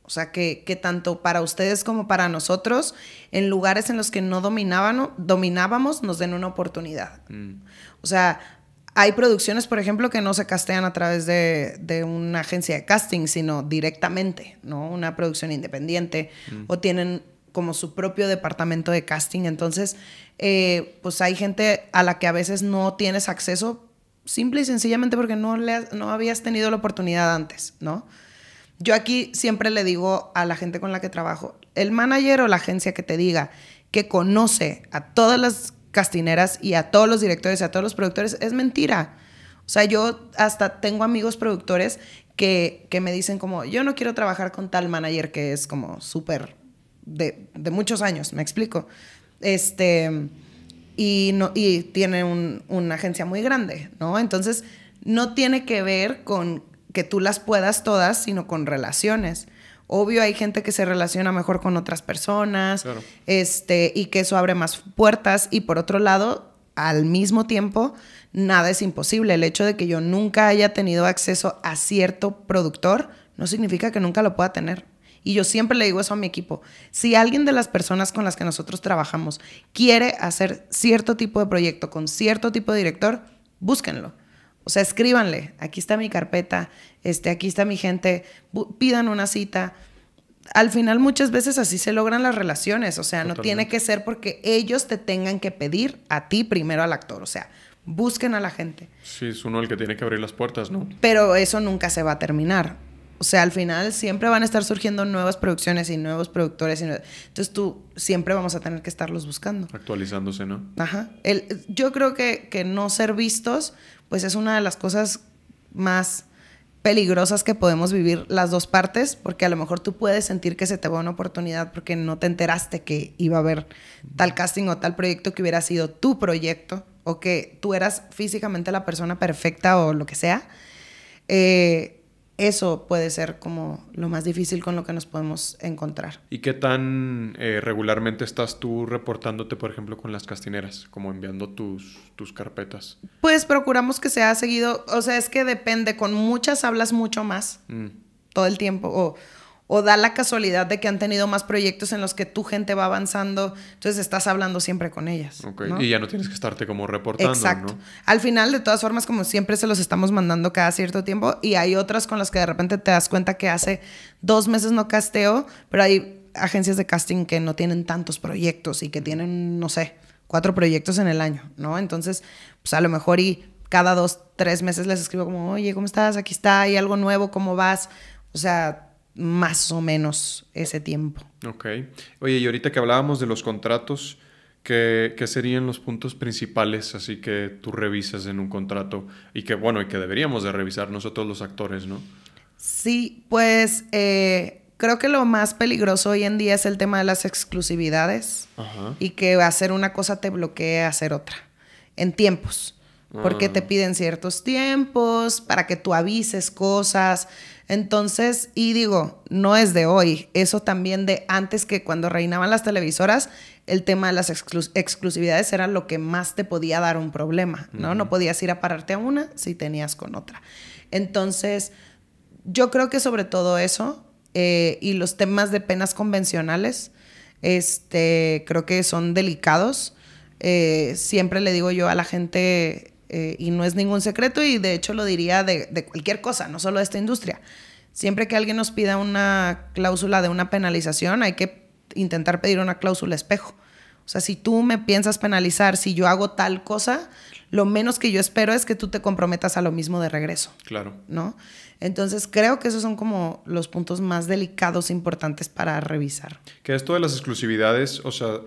S2: O sea, que, tanto para ustedes como para nosotros, en lugares en los que no dominaban, dominábamos, nos den una oportunidad. Mm. O sea, hay producciones, por ejemplo, que no se castean a través de, una agencia de casting, sino directamente, ¿no? Una producción independiente. Mm. O tienen como su propio departamento de casting. Entonces, eh, pues hay gente a la que a veces no tienes acceso, simple y sencillamente porque no, le no habías tenido la oportunidad antes, ¿no? Yo aquí siempre le digo a la gente con la que trabajo, el manager o la agencia que te diga que conoce a todas las castineras y a todos los directores y a todos los productores, es mentira. O sea, yo hasta tengo amigos productores que, que me dicen como, yo no quiero trabajar con tal manager que es como súper de, muchos años, me explico. Este, y, no, y tiene una agencia muy grande, ¿no? Entonces, no tiene que ver con que tú las puedas todas, sino con relaciones. Obvio, hay gente que se relaciona mejor con otras personas, este, y que eso abre más puertas. Y por otro lado, al mismo tiempo, nada es imposible. El hecho de que yo nunca haya tenido acceso a cierto productor no significa que nunca lo pueda tener. Y yo siempre le digo eso a mi equipo. Si alguien de las personas con las que nosotros trabajamos quiere hacer cierto tipo de proyecto con cierto tipo de director, búsquenlo. O sea, escríbanle, aquí está mi carpeta, este, aquí está mi gente, pidan una cita. Al final muchas veces así se logran las relaciones, o sea, no tiene que ser porque ellos te tengan que pedir a ti primero al actor, o sea, busquen a la gente.
S1: Sí, es uno el que tiene que abrir las puertas, ¿no?
S2: Pero eso nunca se va a terminar. O sea, al final siempre van a estar surgiendo nuevas producciones y nuevos productores. Y Entonces tú siempre vamos a tener que estarlos buscando.
S1: Actualizándose, ¿no?
S2: Ajá. yo creo que, que no ser vistos, pues es una de las cosas más peligrosas que podemos vivir las dos partes, porque a lo mejor tú puedes sentir que se te va una oportunidad porque no te enteraste que iba a haber tal casting o tal proyecto que hubiera sido tu proyecto o que tú eras físicamente la persona perfecta o lo que sea. Eh, eso puede ser como lo más difícil con lo que nos podemos encontrar.
S1: ¿Y qué tan eh, regularmente estás tú reportándote, por ejemplo, con las castineras, como enviando tus, tus carpetas?
S2: Pues procuramos que sea seguido, o sea, es que depende, con muchas hablas mucho más mm. todo el tiempo, o o da la casualidad de que han tenido más proyectos en los que tu gente va avanzando, entonces estás hablando siempre con ellas.
S1: Y ya no tienes que estarte como reportando. Exacto.
S2: Al final, de todas formas, como siempre, se los estamos mandando cada cierto tiempo y hay otras con las que de repente te das cuenta que hace dos meses no casteo, pero hay agencias de casting que no tienen tantos proyectos y que tienen, no sé, cuatro proyectos en el año, ¿no? Entonces, pues a lo mejor y cada dos, tres meses les escribo como, oye, ¿cómo estás? Aquí está, hay algo nuevo, ¿cómo vas? O sea, más o menos ese tiempo.
S1: Ok. Oye, y ahorita que hablábamos de los contratos, ¿qué, serían los puntos principales así que tú revisas en un contrato y que, bueno, y que deberíamos de revisar nosotros los actores, ¿no?
S2: Sí, pues eh, creo que lo más peligroso hoy en día es el tema de las exclusividades y que hacer una cosa te bloquea hacer otra en tiempos porque te mm. piden ciertos tiempos, para que tú avises cosas. Entonces, y digo, no es de hoy, eso también de antes que cuando reinaban las televisoras, el tema de las exclusividades era lo que más te podía dar un problema, ¿no? No podías ir a pararte a una si tenías con otra. Entonces, yo creo que sobre todo eso eh, y los temas de penas convencionales, este, creo que son delicados. Eh, siempre le digo yo a la gente, eh, y no es ningún secreto y de hecho lo diría de, cualquier cosa, no solo de esta industria. Siempre que alguien nos pida una cláusula de una penalización, hay que intentar pedir una cláusula espejo. O sea, si tú me piensas penalizar, si yo hago tal cosa, lo menos que yo espero es que tú te comprometas a lo mismo de regreso. Claro. ¿No? Entonces creo que esos son como los puntos más delicados e importantes para revisar.
S1: Que esto de las exclusividades, o sea,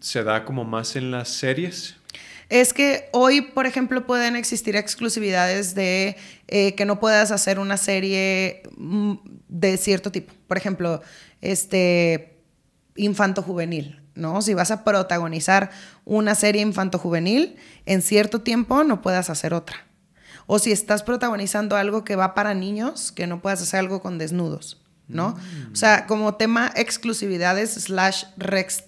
S1: se da como más en las series,
S2: es que hoy, por ejemplo, pueden existir exclusividades de eh, que no puedas hacer una serie mm, de cierto tipo. Por ejemplo, este infanto juvenil. ¿no? Si vas a protagonizar una serie infanto-juvenil, en cierto tiempo no puedas hacer otra. O si estás protagonizando algo que va para niños, que no puedas hacer algo con desnudos. ¿no? Mm. O sea, como tema exclusividades slash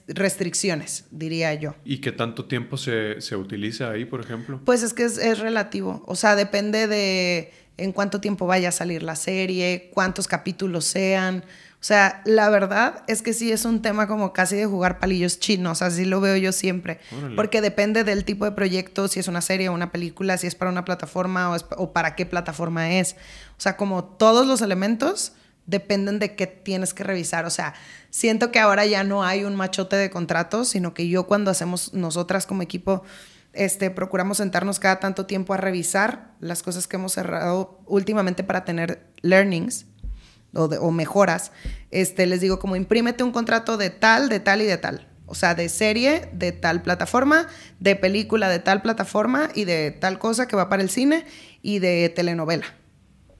S2: restricciones, diría yo. ¿Y
S1: qué tanto tiempo se, utiliza ahí, por ejemplo?
S2: Pues es que es, relativo, o sea, depende de en cuánto tiempo vaya a salir la serie, cuántos capítulos sean. O sea, la verdad es que sí es un tema como casi de jugar palillos chinos, así lo veo yo siempre, porque depende del tipo de proyecto, si es una serie o una película, si es para una plataforma o, o para qué plataforma es. O sea, como todos los elementos, dependen de qué tienes que revisar. O sea, siento que ahora ya no hay un machote de contratos, sino que yo cuando hacemos nosotras como equipo, este, procuramos sentarnos cada tanto tiempo a revisar las cosas que hemos cerrado últimamente para tener learnings o, mejoras. Este, les digo como imprímete un contrato de tal, de tal y de tal. O sea, de serie, de tal plataforma, de película, de tal plataforma y de tal cosa que va para el cine y de telenovela.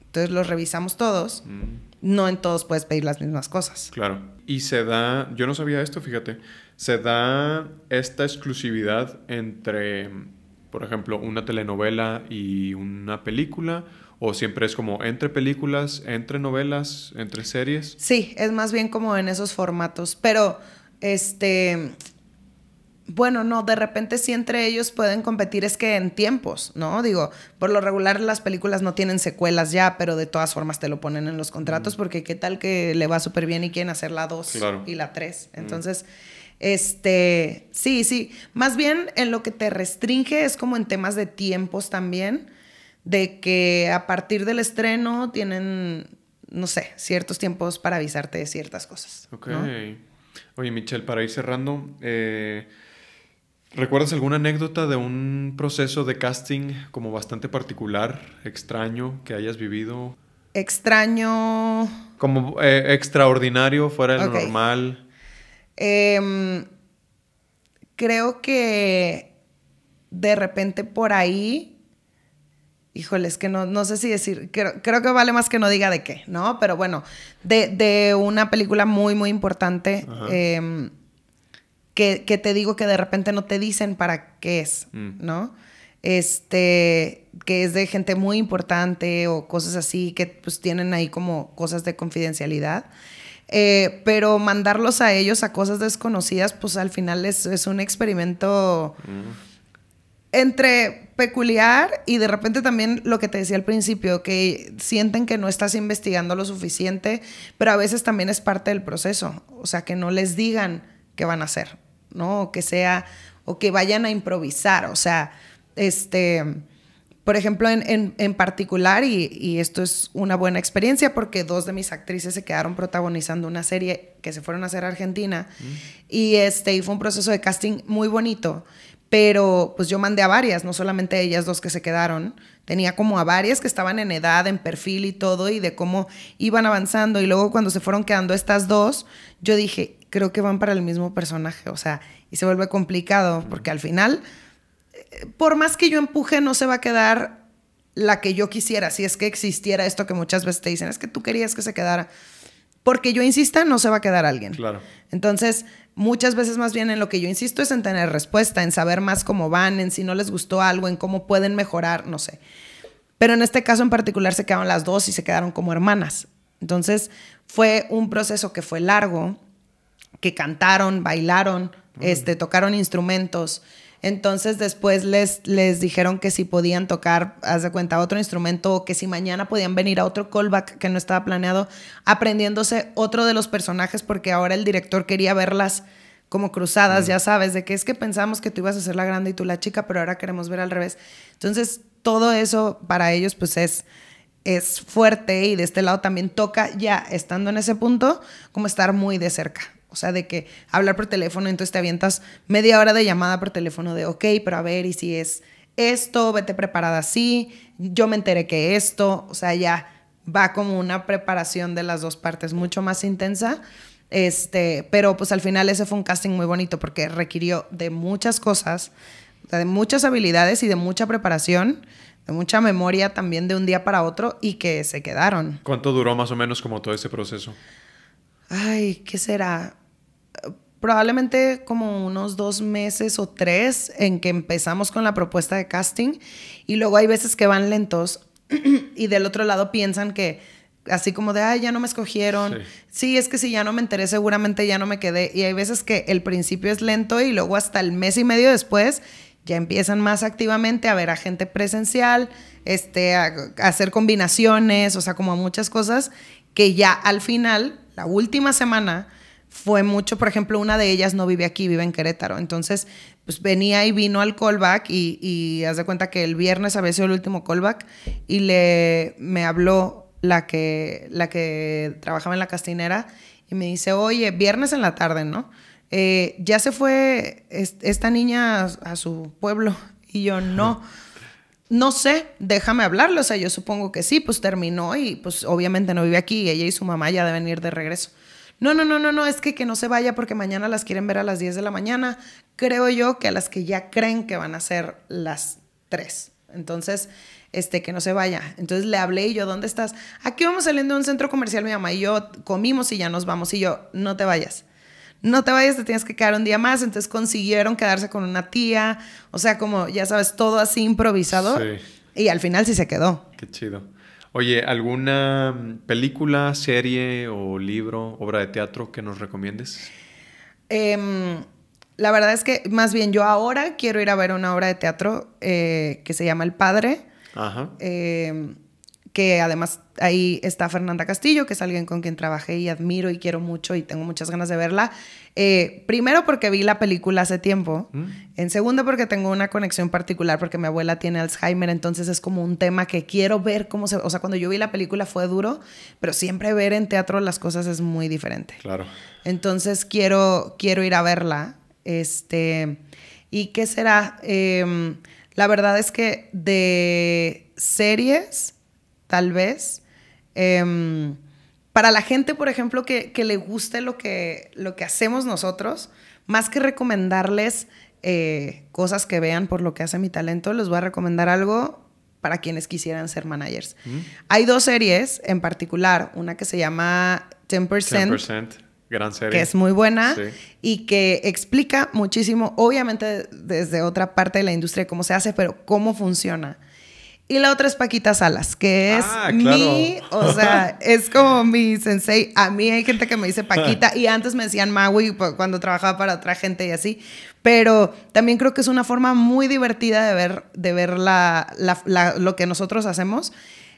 S2: Entonces los revisamos todos. Mm no en todos puedes pedir las mismas cosas.
S1: Claro. Y se da, yo no sabía esto, fíjate, se da esta exclusividad entre, por ejemplo, una telenovela y una película. ¿O siempre es como entre películas, entre novelas, entre series?
S2: Sí, es más bien como en esos formatos. Pero, este, bueno, no, de repente sí entre ellos pueden competir, es que en tiempos, ¿no? Digo, por lo regular las películas no tienen secuelas ya, pero de todas formas te lo ponen en los contratos mm. porque qué tal que le va súper bien y quieren hacer la 2 y la 3. Mm. Entonces, este, sí, sí, más bien en lo que te restringe es como en temas de tiempos también, de que a partir del estreno tienen, no sé, ciertos tiempos para avisarte de ciertas cosas. Ok.
S1: Oye, Michelle, para ir cerrando, eh, ¿Recuerdas alguna anécdota de un proceso de casting como bastante particular, extraño, que hayas vivido?
S2: Extraño.
S1: Como eh, extraordinario, fuera de lo normal.
S2: Em, creo que de repente por ahí, híjole, es que no, sé si decir, creo, que vale más que no diga de qué, ¿no? Pero bueno, de, una película muy, muy importante. Em, que, te digo que de repente no te dicen para qué es, mm. ¿no? Este, que es de gente muy importante o cosas así, que pues tienen ahí como cosas de confidencialidad. Eh, pero mandarlos a ellos a cosas desconocidas, pues al final es, un experimento mm. entre peculiar y de repente también lo que te decía al principio, que sienten que no estás investigando lo suficiente, pero a veces también es parte del proceso, o sea, que no les digan qué van a hacer ¿no? O que sea, o que vayan a improvisar, o sea, este, por ejemplo, en, particular, y, esto es una buena experiencia porque dos de mis actrices se quedaron protagonizando una serie que se fueron a hacer a Argentina, mm. y, este, y fue un proceso de casting muy bonito, pero pues yo mandé a varias, no solamente a ellas dos que se quedaron, tenía como a varias que estaban en edad, en perfil y todo, y de cómo iban avanzando, y luego cuando se fueron quedando estas dos, yo dije, creo que van para el mismo personaje, o sea, y se vuelve complicado porque al final, eh, por más que yo empuje, no se va a quedar la que yo quisiera, si es que existiera esto que muchas veces te dicen, es que tú querías que se quedara. Porque yo insista, no se va a quedar alguien. Claro. Entonces, muchas veces más bien en lo que yo insisto es en tener respuesta, en saber más cómo van, en si no les gustó algo, en cómo pueden mejorar, no sé. Pero en este caso en particular se quedaron las dos y se quedaron como hermanas. Entonces, fue un proceso que fue largo, que cantaron, bailaron, este, tocaron instrumentos. Entonces después les, les dijeron que si podían tocar, haz de cuenta, otro instrumento o que si mañana podían venir a otro callback que no estaba planeado, aprendiéndose otro de los personajes porque ahora el director quería verlas como cruzadas, ya sabes, de que es que pensamos que tú ibas a ser la grande y tú la chica, pero ahora queremos ver al revés. Entonces todo eso para ellos pues es es fuerte y de este lado también toca ya estando en ese punto como estar muy de cerca o sea, de que hablar por teléfono, entonces te avientas media hora de llamada por teléfono de, ok, pero a ver, y si es esto, vete preparada así, yo me enteré que esto, o sea, ya va como una preparación de las dos partes mucho más intensa. Este, pero pues al final ese fue un casting muy bonito porque requirió de muchas cosas, de muchas habilidades y de mucha preparación, de mucha memoria también de un día para otro y que se quedaron.
S1: ¿Cuánto duró más o menos como todo ese proceso?
S2: ay, ¿qué será? Probablemente como unos dos meses o tres en que empezamos con la propuesta de casting y luego hay veces que van lentos [clears throat] y del otro lado piensan que así como de, ay, ya no me escogieron, sí. es que si ya no me enteré seguramente ya no me quedé y hay veces que el principio es lento y luego hasta el mes y medio después ya empiezan más activamente a ver a gente presencial, este, a, a hacer combinaciones, o sea, como muchas cosas que ya al final la última semana fue mucho, por ejemplo, una de ellas no vive aquí, vive en Querétaro. Entonces, pues venía y vino al callback y, haz de cuenta que el viernes había sido el último callback y le me habló la que, la que trabajaba en la castinera y me dice, oye, viernes en la tarde, ¿no? Eh, ya se fue esta niña a, su pueblo [laughs] y yo no no sé, déjame hablarlo. O sea, yo supongo que sí, pues terminó y pues obviamente no vive aquí. ella y su mamá ya deben ir de regreso. No, no, no, no, no, es que que no se vaya porque mañana las quieren ver a las 10 de la mañana. Creo yo que a las que ya creen que van a ser las 3. Entonces, este, que no se vaya. Entonces le hablé y yo, ¿dónde estás? Aquí vamos saliendo de un centro comercial, mi mamá y yo comimos y ya nos vamos. Y yo, no te vayas no te vayas, te tienes que quedar un día más. Entonces consiguieron quedarse con una tía, o sea, como ya sabes, todo así improvisado. Sí. Y al final sí se quedó.
S1: Qué chido. Oye, ¿alguna mm, película, serie o libro, obra de teatro que nos recomiendes?
S2: Em, la verdad es que más bien yo ahora quiero ir a ver una obra de teatro eh, que se llama El Padre. Ajá. Em, que además ahí está Fernanda Castillo, que es alguien con quien trabajé y admiro y quiero mucho y tengo muchas ganas de verla. Eh, primero porque vi la película hace tiempo, mm. en segundo porque tengo una conexión particular porque mi abuela tiene Alzheimer, entonces es como un tema que quiero ver cómo se... O sea, cuando yo vi la película fue duro, pero siempre ver en teatro las cosas es muy diferente. Claro. Entonces quiero, quiero ir a verla. Este, ¿Y qué será? Em, la verdad es que de series tal vez. Em, para la gente, por ejemplo, que, le guste lo que, lo que hacemos nosotros, más que recomendarles eh, cosas que vean por lo que hace mi talento, les voy a recomendar algo para quienes quisieran ser managers. Mm. Hay dos series en particular, una que se llama 10%.
S1: Que es muy buena
S2: y que explica muchísimo, obviamente desde otra parte de la industria, cómo se hace, pero cómo funciona. Y la otra es Paquita Salas, que es ah, mi, o sea, [laughs] es como mi sensei. A mí hay gente que me dice Paquita y antes me decían Maui cuando trabajaba para otra gente y así. Pero también creo que es una forma muy divertida de ver, de ver lo que nosotros hacemos.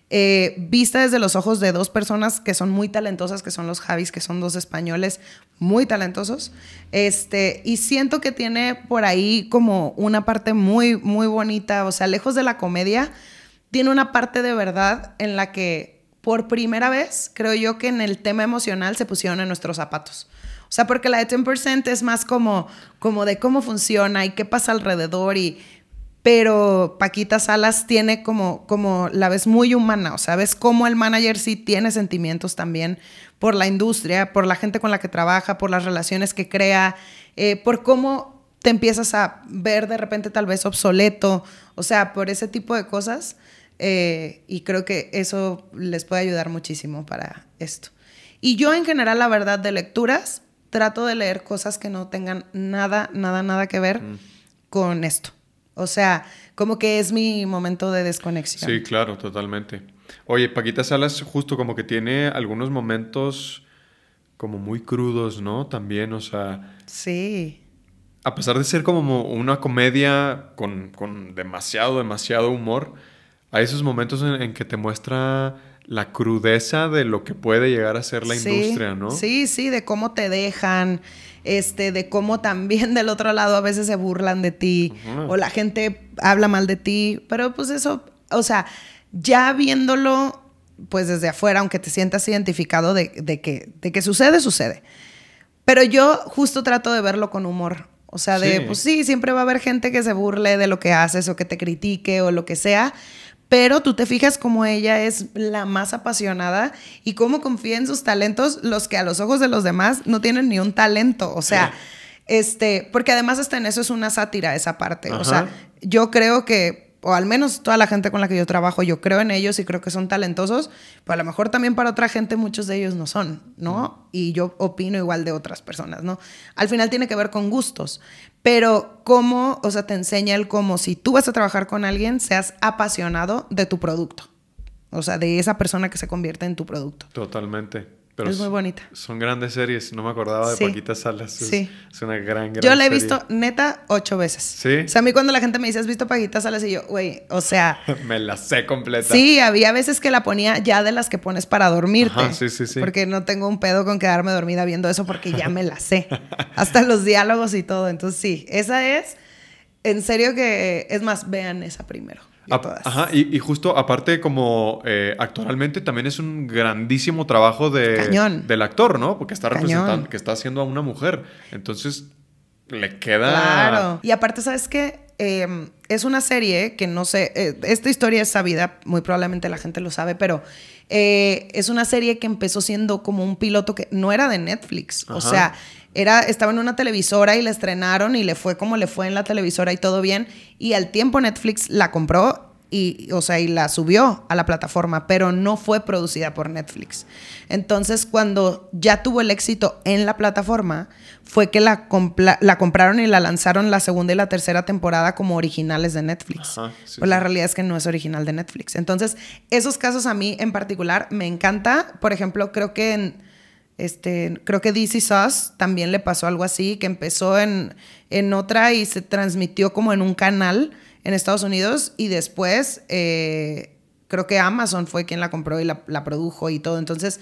S2: Eh, vista desde los ojos de dos personas que son muy talentosas, que son los Javis, que son dos españoles muy talentosos. Este, y siento que tiene por ahí como una parte muy, muy bonita, o sea, lejos de la comedia, tiene una parte de verdad en la que por primera vez creo yo que en el tema emocional se pusieron en nuestros zapatos. O sea, porque la de 10% es más como, como de cómo funciona y qué pasa alrededor y... Pero Paquita Salas tiene como, como la vez muy humana, o sea, ves cómo el manager sí tiene sentimientos también por la industria, por la gente con la que trabaja, por las relaciones que crea, eh, por cómo te empiezas a ver de repente tal vez obsoleto, o sea, por ese tipo de cosas. Eh, y creo que eso les puede ayudar muchísimo para esto. Y yo en general, la verdad, de lecturas, trato de leer cosas que no tengan nada, nada, nada que ver mm. con esto. O sea, como que es mi momento de desconexión. Sí,
S1: claro, totalmente. Oye, Paquita Salas justo como que tiene algunos momentos como muy crudos, ¿no? También, o sea... Sí. A pesar de ser como una comedia con, con demasiado, demasiado humor, hay esos momentos en, que te muestra la crudeza de lo que puede llegar a ser la industria, ¿no? Sí,
S2: sí, de cómo te dejan, este, de cómo también del otro lado a veces se burlan de ti o la gente habla mal de ti, pero pues eso, o sea, ya viéndolo pues desde afuera, aunque te sientas identificado de, que, de sucede, sucede. Pero yo justo trato de verlo con humor. O sea, de, pues sí, siempre va a haber gente que se burle de lo que haces o que te critique o lo que sea, pero tú te fijas como ella es la más apasionada y cómo confía en sus talentos los que a los ojos de los demás no tienen ni un talento, o sea, este, porque además está en eso es una sátira esa parte, o sea, yo creo que o al menos toda la gente con la que yo trabajo, yo creo en ellos y creo que son talentosos, pero a lo mejor también para otra gente muchos de ellos no son, ¿no? Y yo opino igual de otras personas, ¿no? Al final tiene que ver con gustos, pero cómo, o sea, te enseña el cómo si tú vas a trabajar con alguien, seas apasionado de tu producto, o sea, de esa persona que se convierte en tu producto.
S1: Totalmente es muy bonita. Son grandes series. No me acordaba de Paquita Salas. sí. Es una gran, gran Yo la he visto
S2: neta ocho veces. Sí. O sea, a mí cuando la gente me dice, ¿has visto Paquita Salas? Y yo, güey, o sea.
S1: [laughs] me la sé completa. Sí,
S2: había veces que la ponía ya de las que pones para dormirte. Ajá, sí, sí, sí. Porque no tengo un pedo con quedarme dormida viendo eso porque ya me la sé. [laughs] Hasta los diálogos y todo. Entonces, sí, esa es. En serio que. Es más, vean esa primero.
S1: Y Ajá, y, justo aparte como eh, Actualmente también es un grandísimo trabajo de, del actor, ¿no? Porque está representando, que está haciendo a una mujer. Entonces, le queda... Claro.
S2: Y aparte, ¿sabes qué? Em, es una serie que no sé, eh, esta historia es sabida, muy probablemente la gente lo sabe, pero eh, es una serie que empezó siendo como un piloto que no era de Netflix. O sea, era, estaba en una televisora y la estrenaron y le fue como le fue en la televisora y todo bien. Y al tiempo Netflix la compró y, o sea, y la subió a la plataforma, pero no fue producida por Netflix. Entonces, cuando ya tuvo el éxito en la plataforma, fue que la, compraron y la lanzaron la segunda y la tercera temporada como originales de Netflix. Pero la realidad es que no es original de Netflix. Entonces, esos casos a mí en particular me encanta. Por ejemplo, creo que en, este, creo que DC también le pasó algo así, que empezó en, en otra y se transmitió como en un canal en Estados Unidos y después eh, creo que Amazon fue quien la compró y la, la produjo y todo. Entonces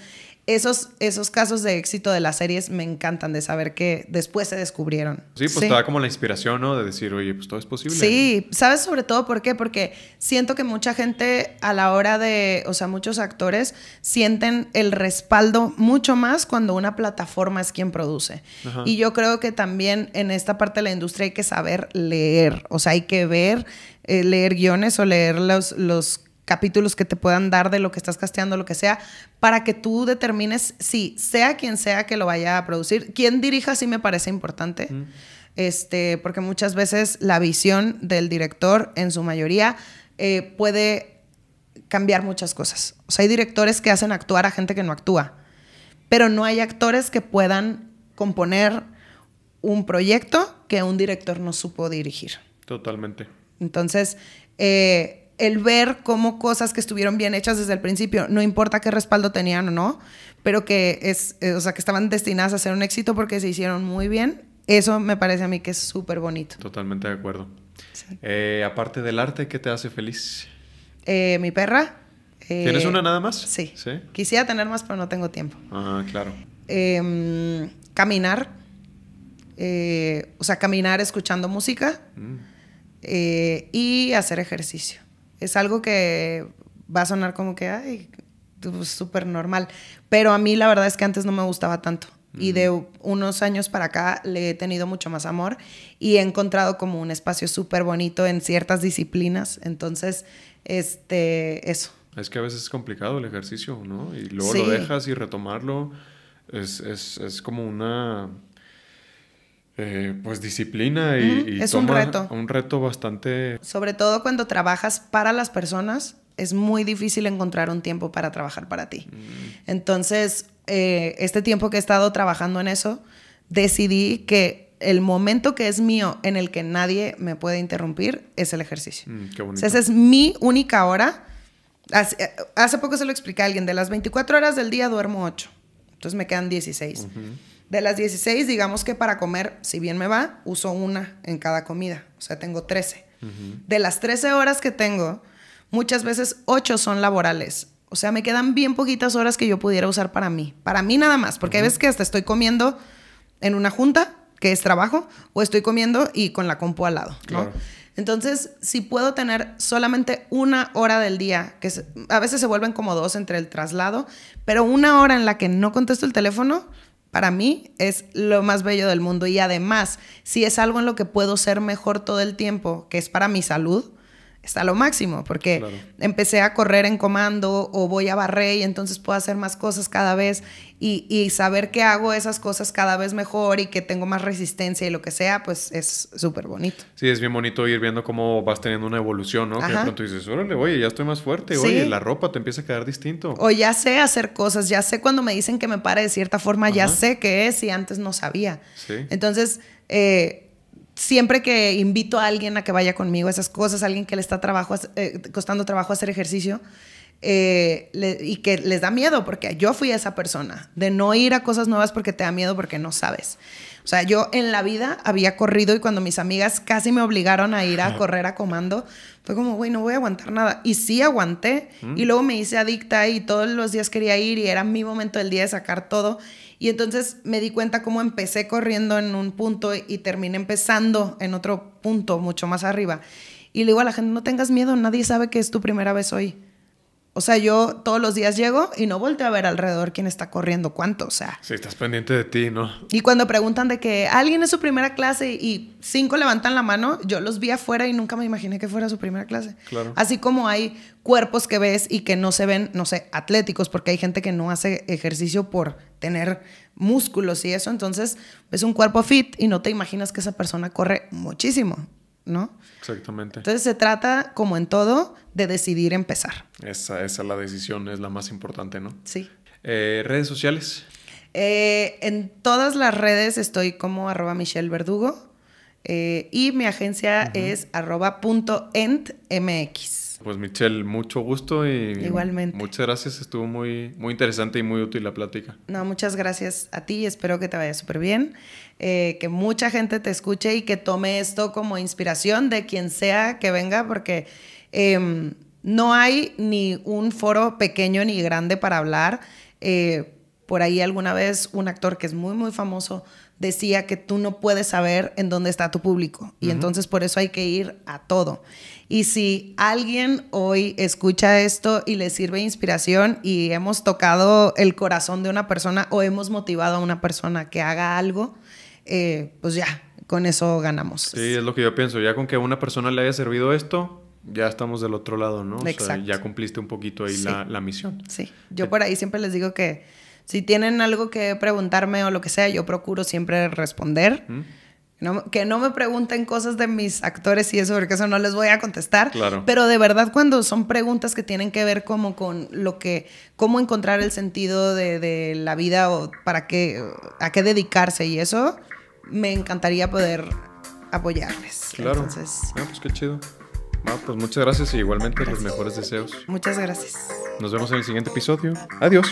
S2: esos, esos casos de éxito de las series me encantan de saber que después se descubrieron. Sí, pues como
S1: la inspiración, ¿no? De decir, oye, pues todo es posible. Sí,
S2: ¿sabes sobre todo por qué? Porque siento que mucha gente a la hora de, o sea, muchos actores sienten el respaldo mucho más cuando una plataforma es quien produce. Y yo creo que también en esta parte de la industria hay que saber leer, o sea, hay que ver, eh, leer guiones o leer los, los capítulos que te puedan dar de lo que estás casteando, lo que sea, para que tú determines si sea quien sea que lo vaya a producir, quien dirija sí me parece importante. Este, porque muchas veces la visión del director, en su mayoría, eh, puede cambiar muchas cosas. O sea, hay directores que hacen actuar a gente que no actúa, pero no hay actores que puedan componer un proyecto que un director no supo dirigir.
S1: Totalmente.
S2: Entonces, eh, el ver cómo cosas que estuvieron bien hechas desde el principio, no importa qué respaldo tenían o no, pero que, es, eh, o sea, que estaban destinadas a ser un éxito porque se hicieron muy bien, eso me parece a mí que es súper bonito.
S1: Totalmente de acuerdo. Eh, aparte del arte, ¿qué te hace feliz?
S2: Eh, mi perra. ¿Tienes una nada más? Sí. Quisiera tener más, pero no tengo tiempo.
S1: Ah, claro.
S2: Em, caminar. o sea, caminar escuchando música mm. y hacer ejercicio. Es algo que va a sonar como que, ay, pues, súper normal. Pero a mí la verdad es que antes no me gustaba tanto. Y de mm. unos años para acá le he tenido mucho más amor y he encontrado como un espacio súper bonito en ciertas disciplinas. Entonces, este, eso.
S1: Es que a veces es complicado el ejercicio, ¿no? Y luego lo dejas y retomarlo es como una eh, pues disciplina y, es un reto. Un reto bastante...
S2: Sobre todo cuando trabajas para las personas, es muy difícil encontrar un tiempo para trabajar para ti. Mm. Entonces, eh, este tiempo que he estado trabajando en eso, decidí que el momento que es mío en el que nadie me puede interrumpir es el ejercicio. Mm, esa es mi única hora. Hace, poco se lo expliqué a alguien, de las 24 horas del día duermo 8, entonces me quedan 16. De las 16, digamos que para comer, si bien me va, uso una en cada comida. O sea, tengo 13. De las 13 horas que tengo, muchas veces 8 son laborales. O sea, me quedan bien poquitas horas que yo pudiera usar para mí. Para mí nada más. Porque hay veces que hasta estoy comiendo en una junta, que es trabajo, o estoy comiendo y con la compu al lado, Entonces, si puedo tener solamente una hora del día, que a veces se vuelven como dos entre el traslado, pero una hora en la que no contesto el teléfono, para mí es lo más bello del mundo. Y además, si es algo en lo que puedo ser mejor todo el tiempo, que es para mi salud, está lo máximo, porque empecé a correr en comando o voy a barrer y entonces puedo hacer más cosas cada vez y, saber que hago esas cosas cada vez mejor y que tengo más resistencia y lo que sea, pues es súper bonito.
S1: Sí, es bien bonito ir viendo cómo vas teniendo una evolución, ¿no? Que de pronto dices, órale, oye, ya estoy más fuerte, oye, la ropa te empieza a quedar distinto.
S2: O ya sé hacer cosas, ya sé cuando me dicen que me pare de cierta forma, ya sé qué es y antes no sabía. Sí. Entonces, eh, siempre que invito a alguien a que vaya conmigo, esas cosas, alguien que le está trabajo, eh, costando trabajo hacer ejercicio, eh, y que les da miedo, porque yo fui esa persona, de no ir a cosas nuevas porque te da miedo porque no sabes. O sea, yo en la vida había corrido y cuando mis amigas casi me obligaron a ir a correr a comando, fue como, güey, no voy a aguantar nada. Y sí aguanté. Y luego me hice adicta y todos los días quería ir y era mi momento del día de sacar todo. Y entonces me di cuenta cómo empecé corriendo en un punto y terminé empezando en otro punto mucho más arriba. Y le digo a la gente, no tengas miedo, nadie sabe que es tu primera vez hoy. O sea, yo todos los días llego y no volteo a ver alrededor quién está corriendo, cuánto, o sea. Sí,
S1: estás pendiente de ti, ¿no?
S2: Y cuando preguntan de que alguien es su primera clase y cinco levantan la mano, yo los vi afuera y nunca me imaginé que fuera su primera clase. Claro. Así como hay cuerpos que ves y que no se ven, no sé, atléticos, porque hay gente que no hace ejercicio por tener músculos y eso. Entonces, ves un cuerpo fit y no te imaginas que esa persona corre muchísimo. ¿no? Exactamente. Entonces se trata, como en todo, de decidir empezar. Esa, esa es la decisión, es la más importante, ¿no? Sí.
S1: Eh, ¿Redes sociales?
S2: Eh, en todas las redes estoy como arroba Michelle Verdugo eh, y mi agencia es arroba punto
S1: pues Michelle, mucho gusto y Muchas gracias, estuvo muy, muy interesante y muy útil la plática.
S2: No, muchas gracias a ti y espero que te vaya súper bien, eh, que mucha gente te escuche y que tome esto como inspiración de quien sea que venga, porque em, no hay ni un foro pequeño ni grande para hablar. Eh, por ahí alguna vez un actor que es muy, muy famoso decía que tú no puedes saber en dónde está tu público y entonces por eso hay que ir a todo. Y si alguien hoy escucha esto y le sirve inspiración y hemos tocado el corazón de una persona o hemos motivado a una persona que haga algo, eh, pues ya, con eso ganamos.
S1: Sí, es lo que yo pienso. Ya con que a una persona le haya servido esto, ya estamos del otro lado, ¿no? O sea, ya cumpliste un poquito ahí la,
S2: misión. Sí, yo por ahí siempre les digo que si tienen algo que preguntarme o lo que sea, yo procuro siempre responder que no me pregunten cosas de mis actores y eso, porque eso no les voy a contestar. Pero de verdad, cuando son preguntas que tienen que ver como con lo que, cómo encontrar el sentido de, de la vida o para qué, a qué dedicarse y eso, me encantaría poder apoyarles. Claro. Entonces,
S1: ah, pues qué chido. Ah, pues muchas gracias y igualmente los mejores deseos. Muchas gracias. Nos vemos en el siguiente episodio. Adiós.